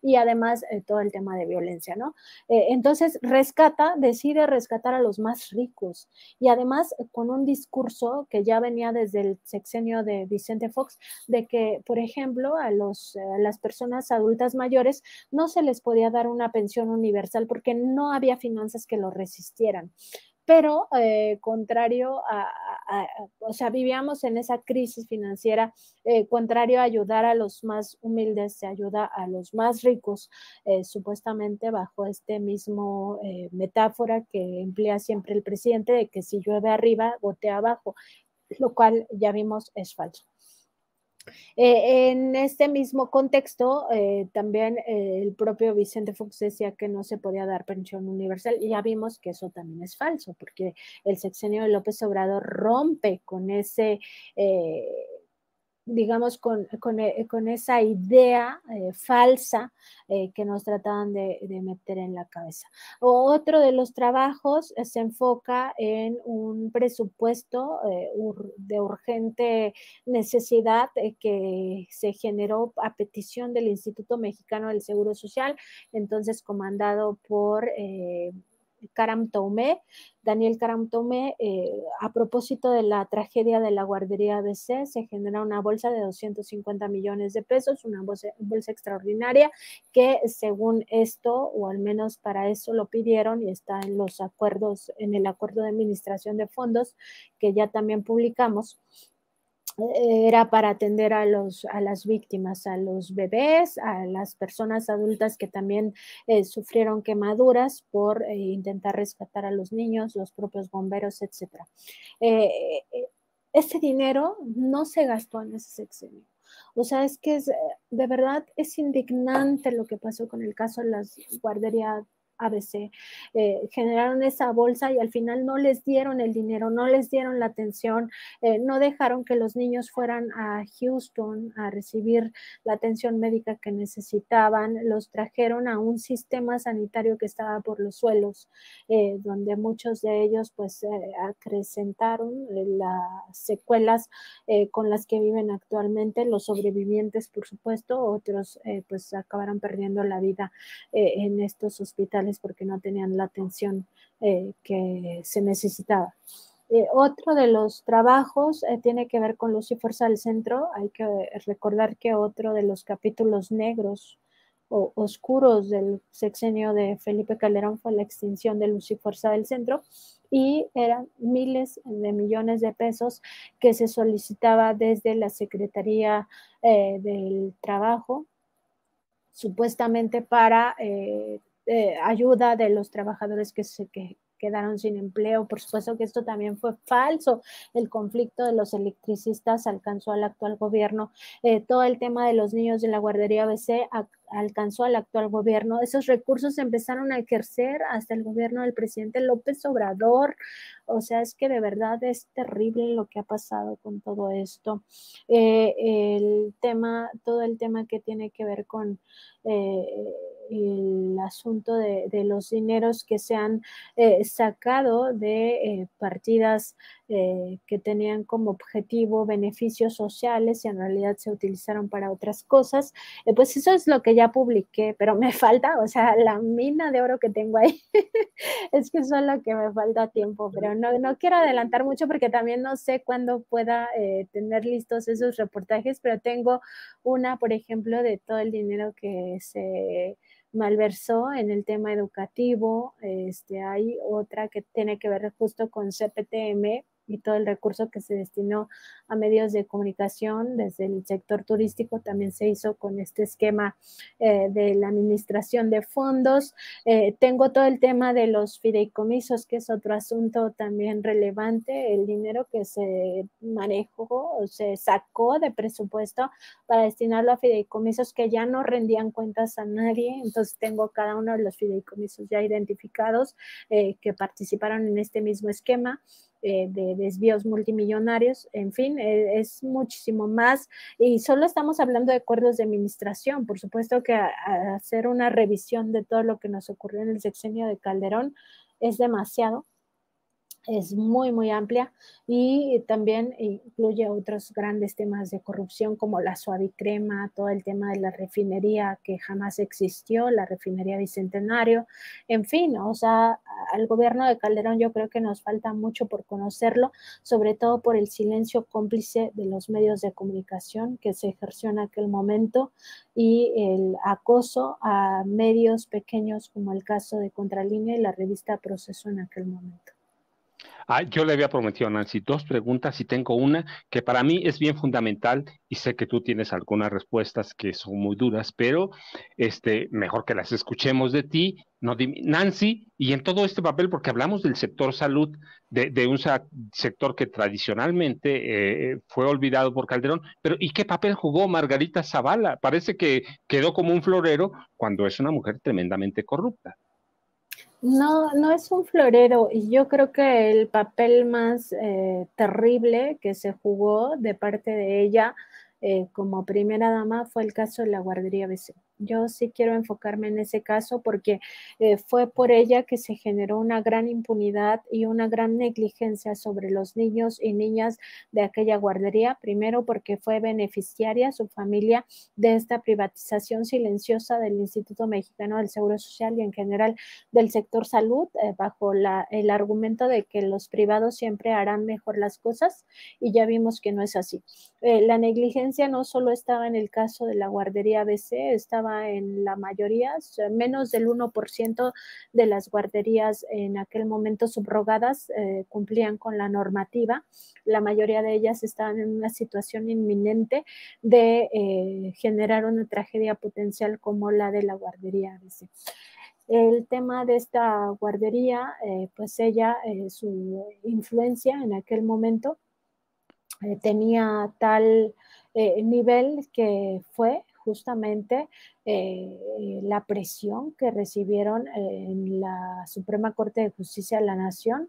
Y además eh, todo el tema de violencia, ¿no? Eh, entonces, rescata, decide rescatar a los más ricos y además con un discurso que ya venía desde el sexenio de Vicente Fox, de que, por ejemplo, a, eh, a las personas adultas mayores no se les podía dar una pensión universal porque no había finanzas que lo resistieran pero eh, contrario a, o sea, vivíamos en esa crisis financiera, eh, contrario a ayudar a los más humildes, se ayuda a los más ricos, eh, supuestamente bajo este mismo metáfora que emplea siempre el presidente de que si llueve arriba, gotea abajo, lo cual ya vimos es falso. Eh, en este mismo contexto, eh, también eh, el propio Vicente Fox decía que no se podía dar pensión universal y ya vimos que eso también es falso, porque el sexenio de López Obrador rompe con ese digamos, eh, con, esa idea eh, falsa eh, que nos trataban de, meter en la cabeza. otro de los trabajos se enfoca en un presupuesto de urgente necesidad que se generó a petición del Instituto Mexicano del Seguro Social, entonces comandado por Karam Tomé, Daniel Karam Tomé, eh, a propósito de la tragedia de la guardería ABC, se genera una bolsa de 250 millones de pesos, una bolsa extraordinaria que según esto, o al menos para eso lo pidieron y está en los acuerdos, en el acuerdo de administración de fondos que ya también publicamos, eh, era para atender a, los, a las víctimas, a los bebés, a las personas adultas que también eh, sufrieron quemaduras por eh, intentar rescatar a los niños, los propios bomberos, etc. Este ese dinero no se gastó en ese sexenio. O sea, es que de verdad es indignante lo que pasó con el caso de las guarderías ABC, eh, generaron esa bolsa y al final no les dieron el dinero, no les dieron la atención, eh, no dejaron que los niños fueran a Houston a recibir la atención médica que necesitaban, los trajeron a un sistema sanitario que estaba por los suelos, eh, donde muchos de ellos pues acrecentaron las secuelas con las que viven actualmente, los sobrevivientes por supuesto, otros pues acabaron perdiendo la vida en estos hospitales porque no tenían la atención eh, que se necesitaba. Eh, otro de los trabajos eh, tiene que ver con luz y fuerza del centro. Hay que recordar que otro de los capítulos negros o oscuros del sexenio de Felipe Calderón fue la extinción de luz y fuerza del centro y eran miles de millones de pesos que se solicitaba desde la Secretaría del Trabajo supuestamente para eh, ayuda de los trabajadores que se quedaron sin empleo. Por supuesto que esto también fue falso. El conflicto de los electricistas alcanzó al actual gobierno. Eh, todo el tema de los niños de la guardería ABC alcanzó al actual gobierno. Esos recursos empezaron a ejercer hasta el gobierno del presidente López Obrador. O sea, es que de verdad es terrible lo que ha pasado con todo esto. Eh, el tema, todo el tema que tiene que ver con el asunto de, los dineros que se han eh, sacado de eh, partidas eh, que tenían como objetivo beneficios sociales y en realidad se utilizaron para otras cosas. pues eso es lo que ya publiqué, pero me [laughs] falta, o sea, la mina de oro que tengo ahí, [laughs] es que lo que me falta tiempo, pero no quiero adelantar mucho porque también no sé cuándo pueda tener listos esos reportajes, pero tengo una, por ejemplo, de todo el dinero que se malversó en el tema educativo. Este, hay otra que tiene que ver justo con CPTM, y todo el recurso que se destinó a medios de comunicación desde el sector turístico también se hizo con este esquema eh, de la administración de fondos. Eh, tengo todo el tema de los fideicomisos, que es otro asunto también relevante, el dinero que se manejó o se sacó de presupuesto para destinarlo a fideicomisos que ya no rendían cuentas a nadie. Entonces tengo cada uno de los fideicomisos ya identificados eh, que participaron en este mismo esquema. Eh, de desvíos multimillonarios, en fin, eh, es muchísimo más. Y solo estamos hablando de acuerdos de administración. Por supuesto que hacer una revisión de todo lo que nos ocurrió en el sexenio de Calderón es demasiado, es muy, muy amplia y también incluye otros grandes temas de corrupción como la suavicrema, todo el tema de la refinería que jamás existió, la refinería bicentenario, en fin, o sea, al gobierno de Calderón yo creo que nos falta mucho por conocerlo, sobre todo por el silencio cómplice de los medios de comunicación que se ejerció en aquel momento y el acoso a medios pequeños como el caso de Contralínea y la revista Proceso en aquel momento. Ah, yo le había prometido a Nancy dos preguntas y tengo una que para mí es bien fundamental y sé que tú tienes algunas respuestas que son muy duras, pero este, mejor que las escuchemos de ti. No, Nancy, y en todo este papel, porque hablamos del sector salud, de, un sector que tradicionalmente eh, fue olvidado por Calderón, pero ¿y qué papel jugó Margarita Zavala? Parece que quedó como un florero cuando es una mujer tremendamente corrupta. No, no es un florero y yo creo que el papel más eh, terrible que se jugó de parte de ella eh, como primera dama fue el caso de la guardería BC. Yo sí quiero enfocarme en ese caso porque eh, fue por ella que se generó una gran impunidad y una gran negligencia sobre los niños y niñas de aquella guardería. Primero porque fue beneficiaria su familia de esta privatización silenciosa del Instituto Mexicano del Seguro Social y en general del sector salud eh, bajo el argumento de que los privados siempre harán mejor las cosas y ya vimos que no es así. Eh, la negligencia no solo estaba en el caso de la guardería BC, estaba en la mayoría, menos del 1% de las guarderías en aquel momento subrogadas eh, cumplían con la normativa. La mayoría de ellas estaban en una situación inminente de eh, generar una tragedia potencial como la de la guardería ABC. El tema de esta guardería, eh, pues ella, su influencia en aquel momento tenía tal nivel que fue justamente eh, la presión que recibieron eh, en la Suprema Corte de Justicia de la Nación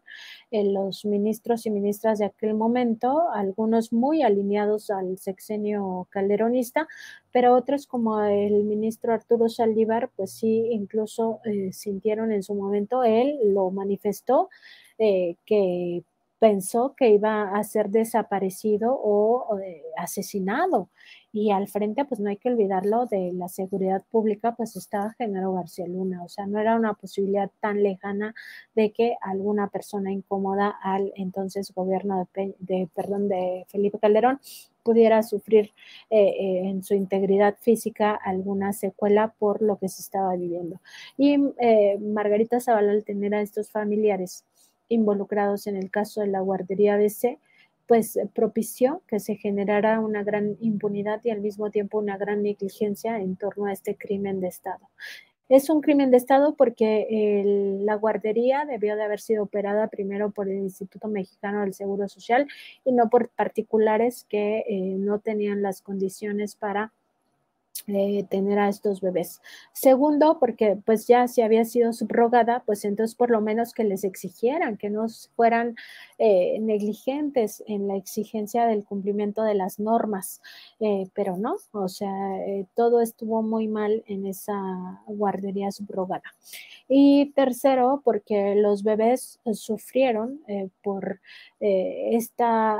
en eh, los ministros y ministras de aquel momento, algunos muy alineados al sexenio calderonista, pero otros como el ministro Arturo Saldívar, pues sí, incluso sintieron en su momento, él lo manifestó, que pensó que iba a ser desaparecido o asesinado y al frente, pues no hay que olvidarlo de la seguridad pública, pues estaba Genaro García Luna, o sea, no era una posibilidad tan lejana de que alguna persona incómoda al entonces gobierno de, perdón, de Felipe Calderón pudiera sufrir eh, eh, en su integridad física alguna secuela por lo que se estaba viviendo. Y eh, Margarita Zavala, al tener a estos familiares involucrados en el caso de la guardería BC, pues eh, propició que se generara una gran impunidad y al mismo tiempo una gran negligencia en torno a este crimen de Estado. Es un crimen de Estado porque la guardería debió de haber sido operada primero por el Instituto Mexicano del Seguro Social y no por particulares que eh, no tenían las condiciones para eh, tener a estos bebés. Segundo, porque pues ya si había sido subrogada, pues entonces por lo menos que les exigieran, que no fueran eh, negligentes en la exigencia del cumplimiento de las normas, eh, pero no, o sea, todo estuvo muy mal en esa guardería subrogada. Y tercero, porque los bebés sufrieron por esta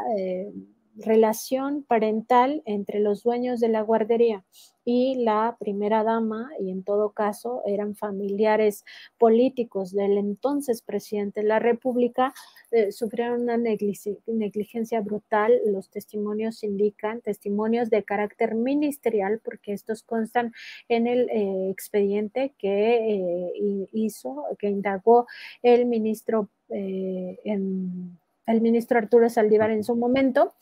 relación parental entre los dueños de la guardería y la primera dama, y en todo caso eran familiares políticos del entonces presidente de la República, eh, sufrieron una negligencia brutal. Los testimonios indican, testimonios de carácter ministerial, porque estos constan en el eh, expediente que eh, hizo, que indagó el ministro en el ministro Arturo Saldívar en su momento.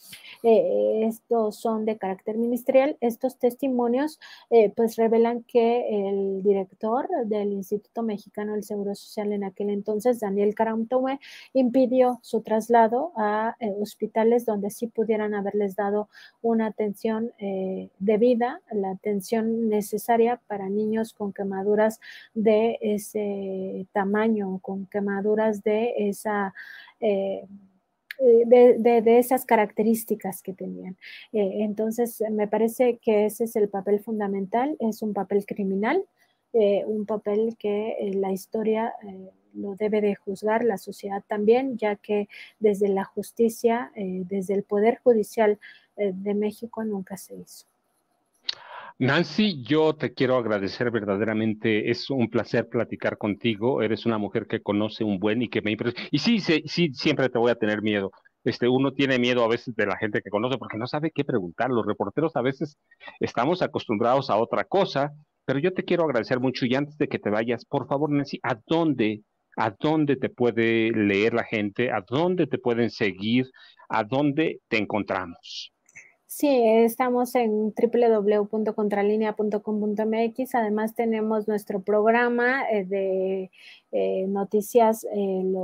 Eh, estos son de carácter ministerial. Estos testimonios eh, pues revelan que el director del Instituto Mexicano del Seguro Social en aquel entonces, Daniel Caramtome, impidió su traslado a eh, hospitales donde sí pudieran haberles dado una atención debida, la atención necesaria para niños con quemaduras de ese tamaño, con quemaduras de esa... Eh, de, de, de, esas características que tenían. Eh, entonces, me parece que ese es el papel fundamental, es un papel criminal, eh, un papel que la historia lo debe de juzgar, la sociedad también, ya que desde la justicia, desde el Poder Judicial de México nunca se hizo. Nancy, yo te quiero agradecer verdaderamente, es un placer platicar contigo, eres una mujer que conoce un buen y que me impresiona. Y sí, sí, siempre te voy a tener miedo. Este, uno tiene miedo a veces de la gente que conoce porque no sabe qué preguntar. Los reporteros a veces estamos acostumbrados a otra cosa, pero yo te quiero agradecer mucho y antes de que te vayas, por favor, Nancy, ¿a dónde a dónde te puede leer la gente, a dónde te pueden seguir, a dónde te encontramos. Sí, estamos en www.contralinea.com.mx. Además tenemos nuestro programa eh, de eh, noticias eh,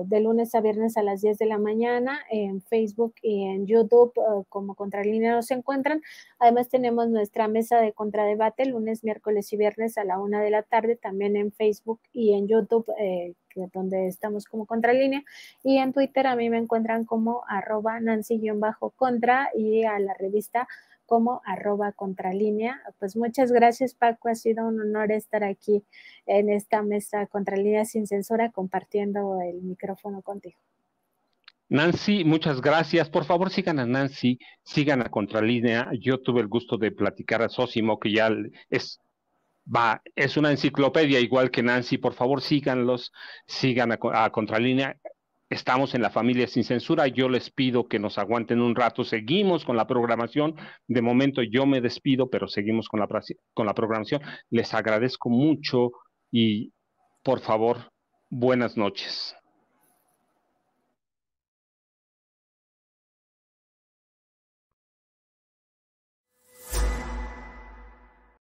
de lunes a viernes a las 10 de la mañana en Facebook y en YouTube como Contralinea nos encuentran. Además tenemos nuestra mesa de contradebate lunes, miércoles y viernes a la una de la tarde también en Facebook y en YouTube donde estamos como Contralínea. Y en Twitter a mí me encuentran como arroba nancy-contra y a la revista como arroba contralínea. Pues muchas gracias Paco, ha sido un honor estar aquí en esta mesa Contralínea sin censura compartiendo el micrófono contigo. Nancy, muchas gracias. Por favor, sigan a Nancy, sigan a Contralínea. Yo tuve el gusto de platicar a Sosimo, que ya es va, es una enciclopedia igual que Nancy, por favor síganlos, sigan a, a Contralínea, Estamos en la familia sin censura. Yo les pido que nos aguanten un rato. Seguimos con la programación. De momento yo me despido, pero seguimos con la, con la programación. Les agradezco mucho y por favor, buenas noches.